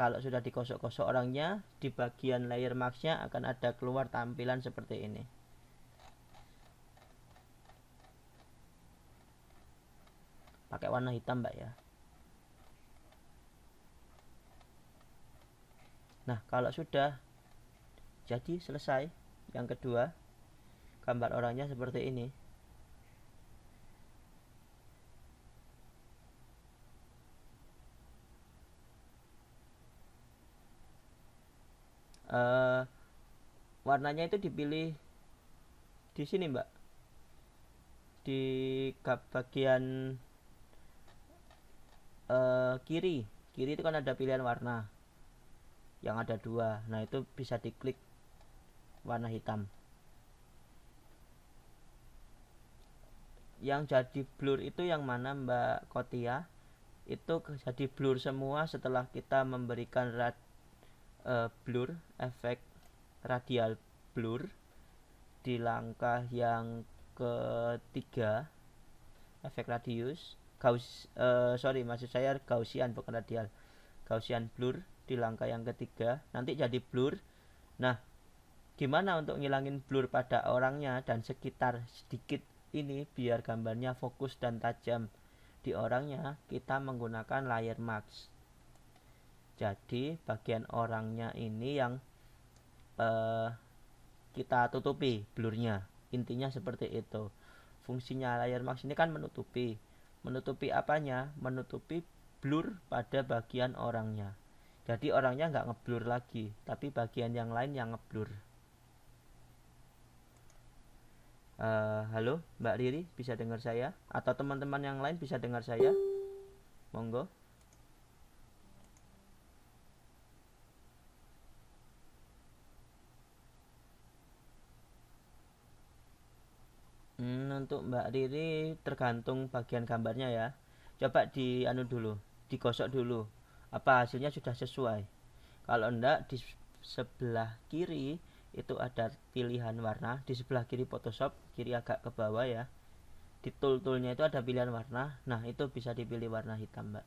kalau sudah dikosok-kosok orangnya, di bagian layer maxnya akan ada keluar tampilan seperti ini. Pakai warna hitam, Mbak ya. Nah, kalau sudah jadi selesai, yang kedua, gambar orangnya seperti ini. uh, warnanya itu dipilih di sini mbak di bagian uh, kiri kiri itu kan ada pilihan warna yang ada dua nah itu bisa diklik warna hitam yang jadi blur itu yang mana Mbak Kotia itu jadi blur semua setelah kita memberikan rad uh, blur efek radial blur di langkah yang ketiga efek radius Gauss, uh, eh, sorry maksud saya Gaussian bukan radial Gaussian blur di langkah yang ketiga nanti jadi blur nah gimana untuk ngilangin blur pada orangnya dan sekitar sedikit ini biar gambarnya fokus dan tajam di orangnya kita menggunakan layer mask jadi bagian orangnya ini yang eh, kita tutupi blurnya intinya seperti itu fungsinya layer mask ini kan menutupi menutupi apanya menutupi blur pada bagian orangnya jadi orangnya nggak ngeblur lagi tapi bagian yang lain yang ngeblur uh, halo mbak Riri bisa dengar saya atau teman-teman yang lain bisa dengar saya monggo untuk Mbak Riri tergantung bagian gambarnya ya coba di anu dulu digosok dulu apa hasilnya sudah sesuai kalau enggak di sebelah kiri itu ada pilihan warna di sebelah kiri Photoshop kiri agak ke bawah ya di tool-toolnya itu ada pilihan warna nah itu bisa dipilih warna hitam mbak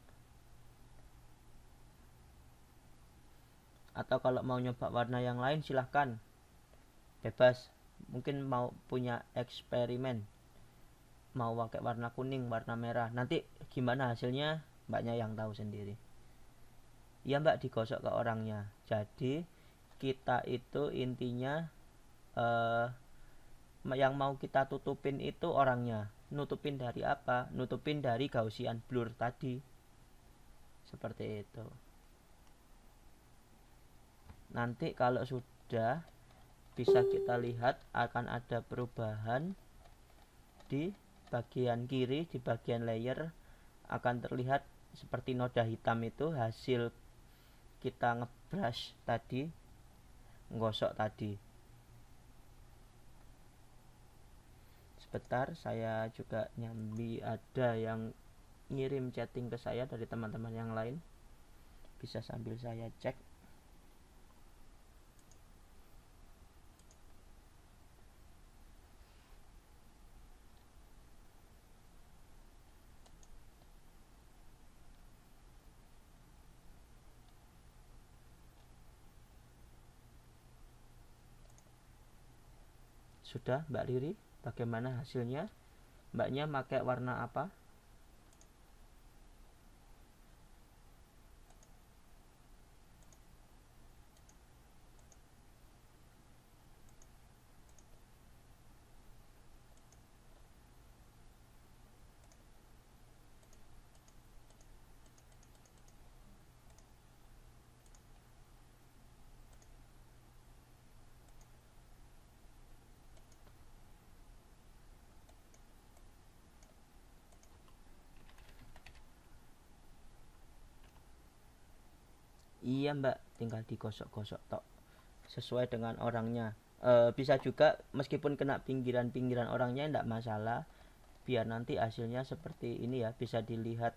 atau kalau mau nyoba warna yang lain silahkan bebas mungkin mau punya eksperimen mau pakai warna kuning warna merah nanti gimana hasilnya mbaknya yang tahu sendiri ya mbak digosok ke orangnya jadi kita itu intinya eh, yang mau kita tutupin itu orangnya nutupin dari apa nutupin dari gaussian blur tadi seperti itu nanti kalau sudah bisa kita lihat akan ada perubahan di bagian kiri di bagian layer akan terlihat seperti noda hitam itu hasil kita ngebrush tadi nggosok tadi sebentar saya juga nyambi ada yang ngirim chatting ke saya dari teman-teman yang lain bisa sambil saya cek Sudah Mbak Riri, bagaimana hasilnya? Mbaknya pakai warna apa? Iya mbak, tinggal digosok-gosok tok sesuai dengan orangnya. E, bisa juga meskipun kena pinggiran-pinggiran orangnya tidak masalah, biar nanti hasilnya seperti ini ya bisa dilihat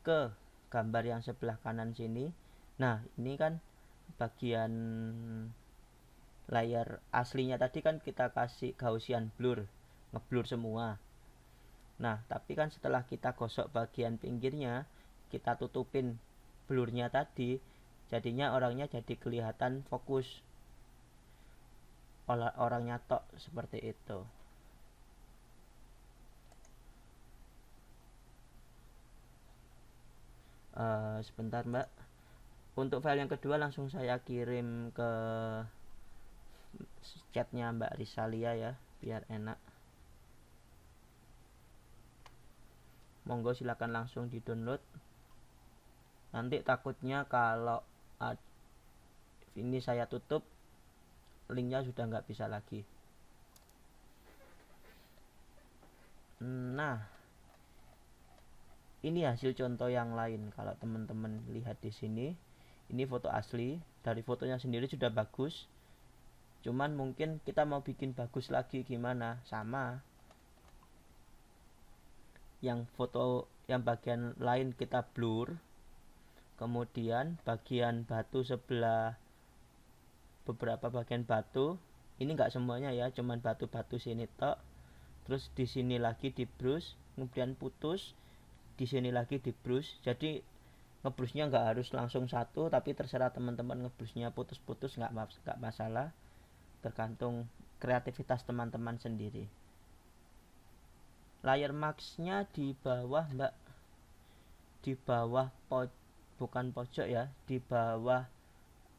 ke gambar yang sebelah kanan sini. Nah ini kan bagian layar aslinya tadi kan kita kasih gaussian blur, ngeblur semua. Nah, tapi kan setelah kita gosok bagian pinggirnya, kita tutupin blurnya tadi, jadinya orangnya jadi kelihatan fokus oleh orangnya tok seperti itu uh, sebentar mbak untuk file yang kedua langsung saya kirim ke chatnya mbak Risalia ya biar enak monggo silakan langsung di download nanti takutnya kalau ini saya tutup linknya sudah nggak bisa lagi nah ini hasil contoh yang lain kalau teman-teman lihat di sini ini foto asli dari fotonya sendiri sudah bagus cuman mungkin kita mau bikin bagus lagi gimana sama yang foto yang bagian lain kita blur kemudian bagian batu sebelah beberapa bagian batu ini enggak semuanya ya cuman batu-batu sini tok terus di sini lagi di brush kemudian putus di sini lagi di brush jadi ngebrushnya enggak harus langsung satu tapi terserah teman-teman ngebrushnya putus-putus enggak -putus, nggak masalah tergantung kreativitas teman-teman sendiri layer maxnya di bawah mbak di bawah pojok bukan pojok ya di bawah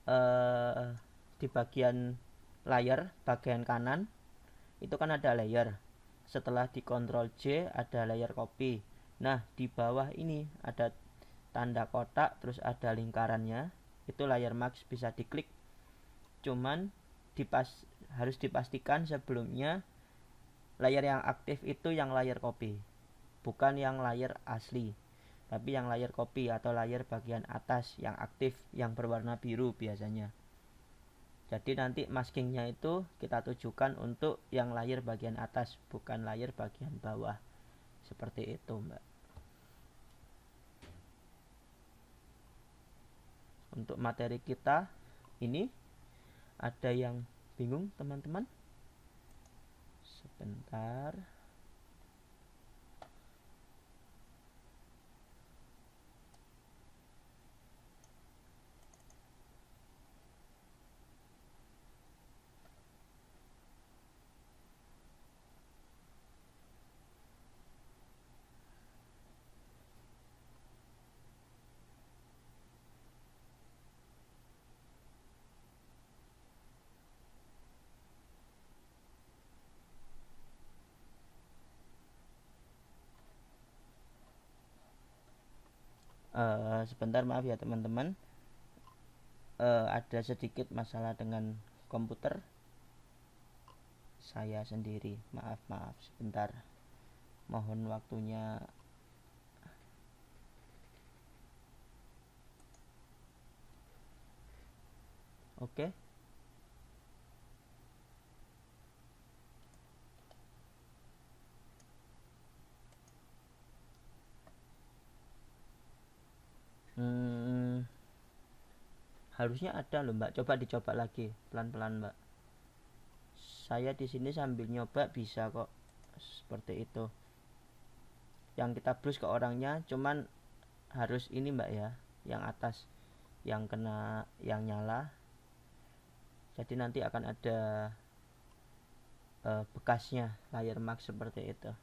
eh, di bagian layar bagian kanan itu kan ada layer setelah di kontrol J ada layer copy nah di bawah ini ada tanda kotak terus ada lingkarannya itu layer max bisa diklik cuman dipas harus dipastikan sebelumnya layar yang aktif itu yang layer copy bukan yang layer asli tapi yang layar kopi atau layar bagian atas yang aktif yang berwarna biru biasanya. Jadi nanti maskingnya itu kita tujukan untuk yang layar bagian atas bukan layar bagian bawah. Seperti itu, Mbak. Untuk materi kita ini ada yang bingung teman-teman? Sebentar. Eh, sebentar maaf ya teman-teman uh, ada sedikit masalah dengan komputer saya sendiri maaf maaf sebentar mohon waktunya oke okay. harusnya ada loh mbak. Coba dicoba lagi pelan-pelan mbak. Saya di sini sambil nyoba bisa kok seperti itu. Yang kita brus ke orangnya, cuman harus ini mbak ya, yang atas yang kena yang nyala. Jadi nanti akan ada uh, bekasnya layar mark seperti itu.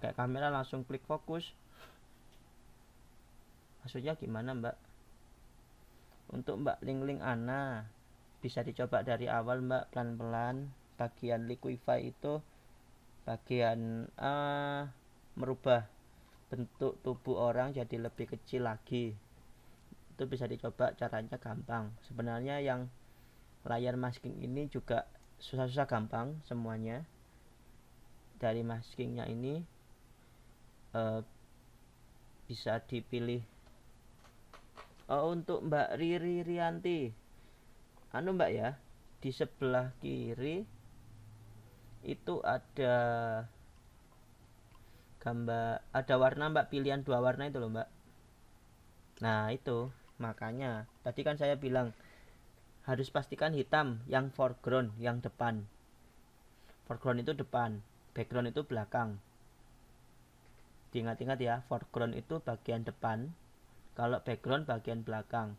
pakai kamera langsung klik fokus maksudnya gimana mbak untuk mbak Lingling -ling Ana bisa dicoba dari awal mbak pelan-pelan bagian liquify itu bagian uh, merubah bentuk tubuh orang jadi lebih kecil lagi itu bisa dicoba caranya gampang sebenarnya yang layar masking ini juga susah-susah gampang semuanya dari maskingnya ini uh, bisa dipilih oh, untuk Mbak Riri Rianti anu Mbak ya di sebelah kiri itu ada gambar ada warna Mbak pilihan dua warna itu loh Mbak nah itu makanya tadi kan saya bilang harus pastikan hitam yang foreground yang depan foreground itu depan background itu belakang diingat-ingat ya foreground itu bagian depan kalau background bagian belakang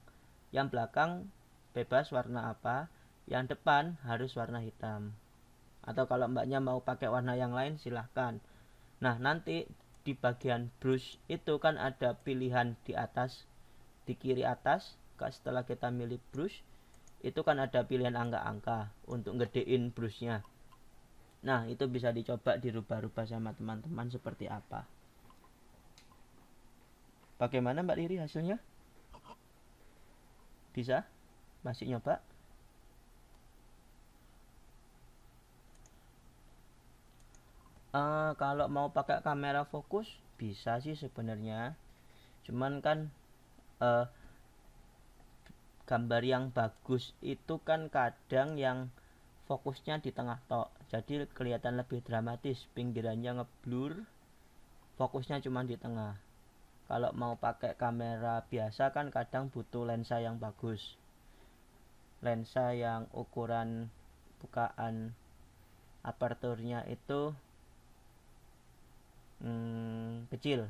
yang belakang bebas warna apa yang depan harus warna hitam atau kalau mbaknya mau pakai warna yang lain silahkan nah nanti di bagian brush itu kan ada pilihan di atas di kiri atas setelah kita milih brush itu kan ada pilihan angka-angka untuk ngedein brushnya nah itu bisa dicoba dirubah-rubah sama teman-teman seperti apa Bagaimana Mbak Riri hasilnya? Bisa? Masih nyoba? Uh, kalau mau pakai kamera fokus bisa sih sebenarnya. Cuman kan uh, gambar yang bagus itu kan kadang yang fokusnya di tengah tok. Jadi kelihatan lebih dramatis, pinggirannya ngeblur, fokusnya cuma di tengah kalau mau pakai kamera biasa kan kadang butuh lensa yang bagus lensa yang ukuran bukaan aperturnya itu hmm, kecil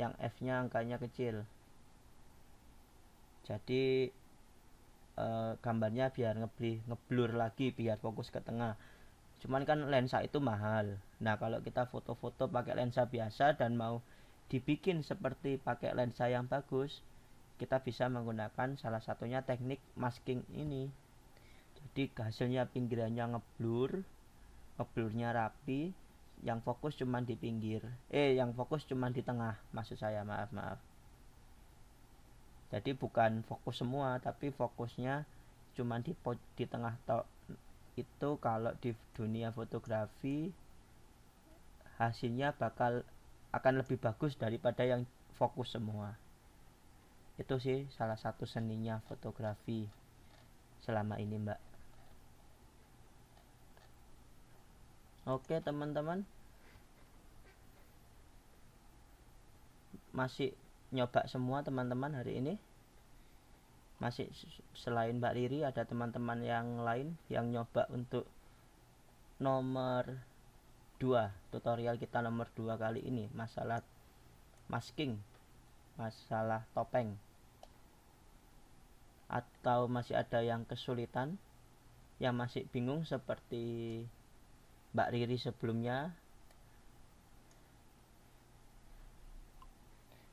yang f nya angkanya kecil jadi eh, gambarnya biar ngeblur ngeblur lagi biar fokus ke tengah cuman kan lensa itu mahal nah kalau kita foto-foto pakai lensa biasa dan mau dibikin seperti pakai lensa yang bagus kita bisa menggunakan salah satunya teknik masking ini jadi hasilnya pinggirannya ngeblur ngeblurnya rapi yang fokus cuman di pinggir eh yang fokus cuman di tengah maksud saya maaf maaf jadi bukan fokus semua tapi fokusnya cuman di di tengah itu kalau di dunia fotografi hasilnya bakal akan lebih bagus daripada yang fokus semua itu sih salah satu seninya fotografi selama ini mbak oke teman-teman masih nyoba semua teman-teman hari ini masih selain Mbak Riri ada teman-teman yang lain yang nyoba untuk nomor 2 tutorial kita nomor 2 kali ini masalah masking masalah topeng atau masih ada yang kesulitan yang masih bingung seperti Mbak Riri sebelumnya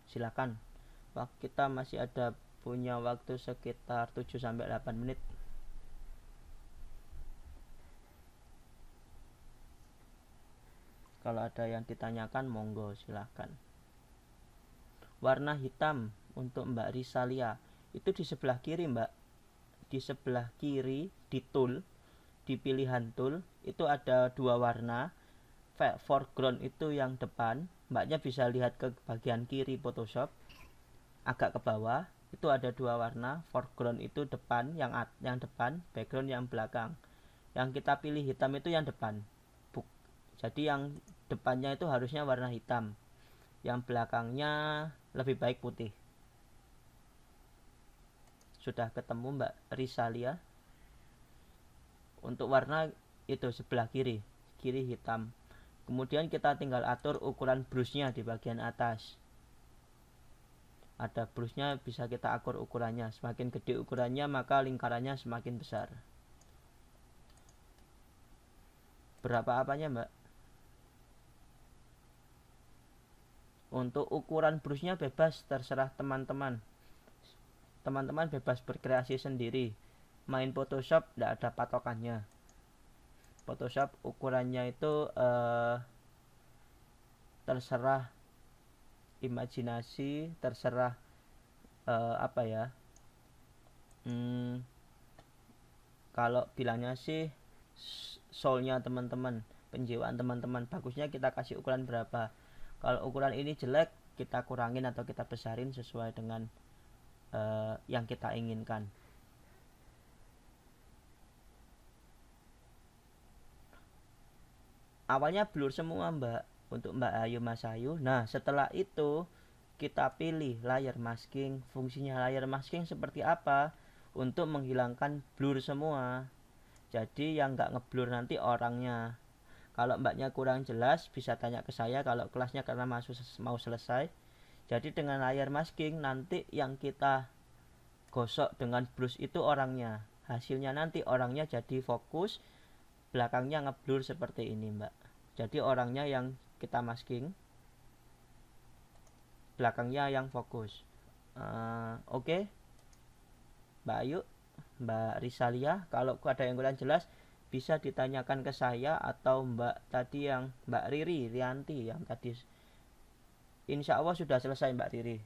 silakan kita masih ada punya waktu sekitar 7 sampai 8 menit kalau ada yang ditanyakan monggo silahkan warna hitam untuk Mbak Risalia itu di sebelah kiri Mbak di sebelah kiri di tool di pilihan tool itu ada dua warna foreground itu yang depan Mbaknya bisa lihat ke bagian kiri Photoshop agak ke bawah itu ada dua warna foreground itu depan yang at, yang depan background yang belakang yang kita pilih hitam itu yang depan Buk, jadi yang depannya itu harusnya warna hitam yang belakangnya lebih baik putih sudah ketemu Mbak Risalia untuk warna itu sebelah kiri kiri hitam kemudian kita tinggal atur ukuran brushnya di bagian atas ada brushnya bisa kita akur ukurannya semakin gede ukurannya maka lingkarannya semakin besar berapa apanya mbak untuk ukuran brushnya bebas terserah teman-teman teman-teman bebas berkreasi sendiri main photoshop tidak ada patokannya photoshop ukurannya itu eh, terserah imajinasi terserah uh, apa ya hmm, kalau bilangnya sih soulnya teman-teman penjiwaan teman-teman bagusnya kita kasih ukuran berapa kalau ukuran ini jelek kita kurangin atau kita besarin sesuai dengan uh, yang kita inginkan awalnya blur semua mbak untuk Mbak Ayu Mas Ayu. Nah, setelah itu kita pilih layer masking. Fungsinya layer masking seperti apa? Untuk menghilangkan blur semua. Jadi yang nggak ngeblur nanti orangnya. Kalau mbaknya kurang jelas bisa tanya ke saya kalau kelasnya karena masuk mau selesai. Jadi dengan layer masking nanti yang kita gosok dengan brush itu orangnya. Hasilnya nanti orangnya jadi fokus, belakangnya ngeblur seperti ini, Mbak. Jadi orangnya yang kita masking belakangnya yang fokus uh, oke okay. Mbak Ayu Mbak Risalia kalau ada yang kurang jelas bisa ditanyakan ke saya atau Mbak tadi yang Mbak Riri Rianti yang tadi Insya Allah sudah selesai Mbak Riri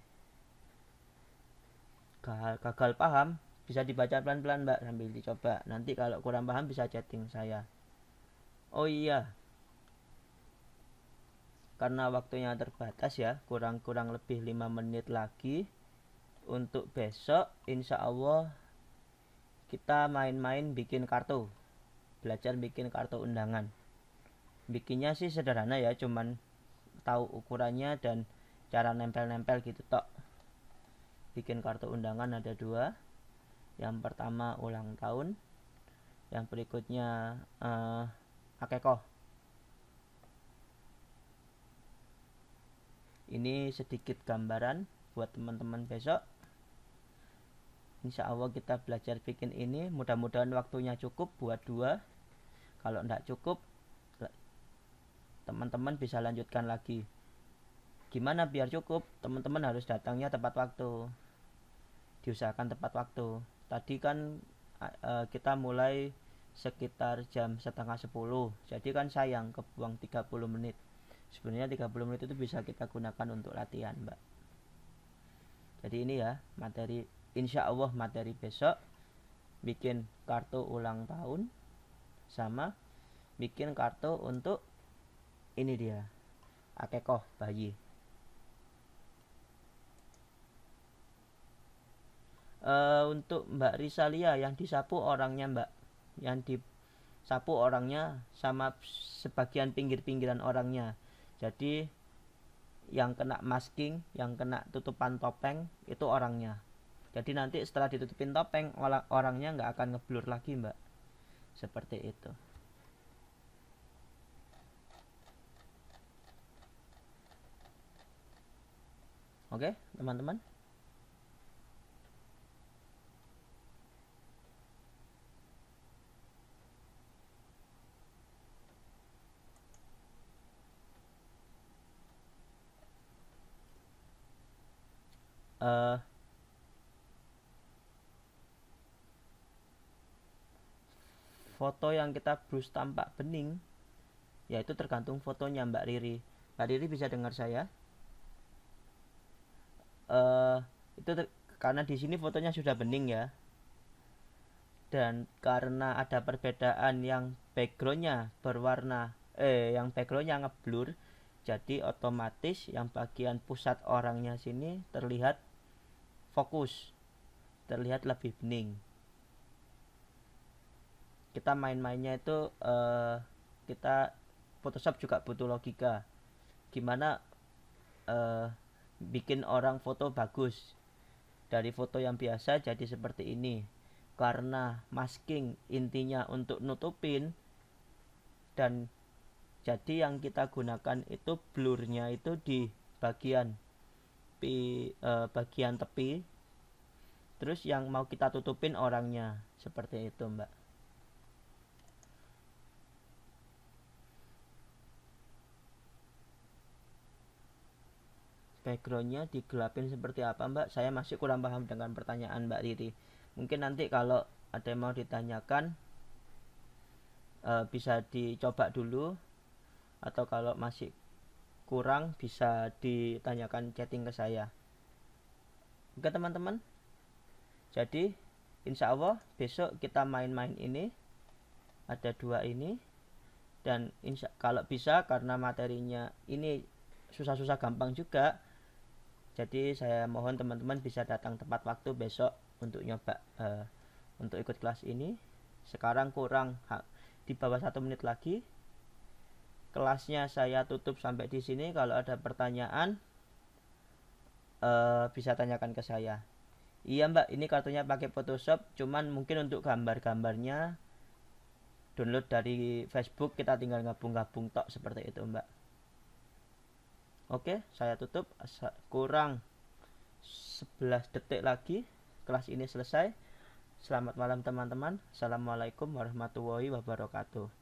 gagal, gagal paham bisa dibaca pelan-pelan Mbak sambil dicoba nanti kalau kurang paham bisa chatting saya oh iya karena waktunya terbatas ya kurang-kurang lebih 5 menit lagi untuk besok insya Allah kita main-main bikin kartu belajar bikin kartu undangan bikinnya sih sederhana ya cuman tahu ukurannya dan cara nempel-nempel gitu tok bikin kartu undangan ada dua yang pertama ulang tahun yang berikutnya uh, akekoh ini sedikit gambaran buat teman-teman besok Insya Allah kita belajar bikin ini mudah-mudahan waktunya cukup buat dua kalau tidak cukup teman-teman bisa lanjutkan lagi gimana biar cukup teman-teman harus datangnya tepat waktu diusahakan tepat waktu tadi kan uh, kita mulai sekitar jam setengah sepuluh jadi kan sayang kebuang 30 menit sebenarnya 30 menit itu bisa kita gunakan untuk latihan mbak jadi ini ya materi insya Allah materi besok bikin kartu ulang tahun sama bikin kartu untuk ini dia akekoh bayi uh, untuk Mbak Risalia yang disapu orangnya Mbak yang disapu orangnya sama sebagian pinggir-pinggiran orangnya jadi yang kena masking, yang kena tutupan topeng itu orangnya. Jadi nanti setelah ditutupin topeng, orangnya nggak akan ngeblur lagi, Mbak. Seperti itu. Oke, teman-teman. Eh, foto yang kita brush tampak bening yaitu tergantung fotonya Mbak Riri Mbak Riri bisa dengar saya uh, itu karena di sini fotonya sudah bening ya dan karena ada perbedaan yang backgroundnya berwarna eh yang backgroundnya ngeblur jadi otomatis yang bagian pusat orangnya sini terlihat fokus terlihat lebih bening kita main-mainnya itu uh, kita Photoshop juga butuh logika gimana uh, bikin orang foto bagus dari foto yang biasa jadi seperti ini karena masking intinya untuk nutupin dan jadi yang kita gunakan itu blurnya itu di bagian tepi eh, bagian tepi terus yang mau kita tutupin orangnya seperti itu mbak backgroundnya digelapin seperti apa mbak saya masih kurang paham dengan pertanyaan mbak Riri mungkin nanti kalau ada yang mau ditanyakan uh, bisa dicoba dulu atau kalau masih kurang bisa ditanyakan chatting ke saya oke teman-teman jadi insya Allah besok kita main-main ini ada dua ini dan insya kalau bisa karena materinya ini susah-susah gampang juga jadi saya mohon teman-teman bisa datang tepat waktu besok untuk nyoba uh, untuk ikut kelas ini sekarang kurang di bawah satu menit lagi kelasnya saya tutup sampai di sini kalau ada pertanyaan uh, bisa tanyakan ke saya iya mbak ini kartunya pakai Photoshop cuman mungkin untuk gambar-gambarnya download dari Facebook kita tinggal gabung-gabung tok seperti itu mbak oke saya tutup kurang 11 detik lagi kelas ini selesai selamat malam teman-teman assalamualaikum warahmatullahi wabarakatuh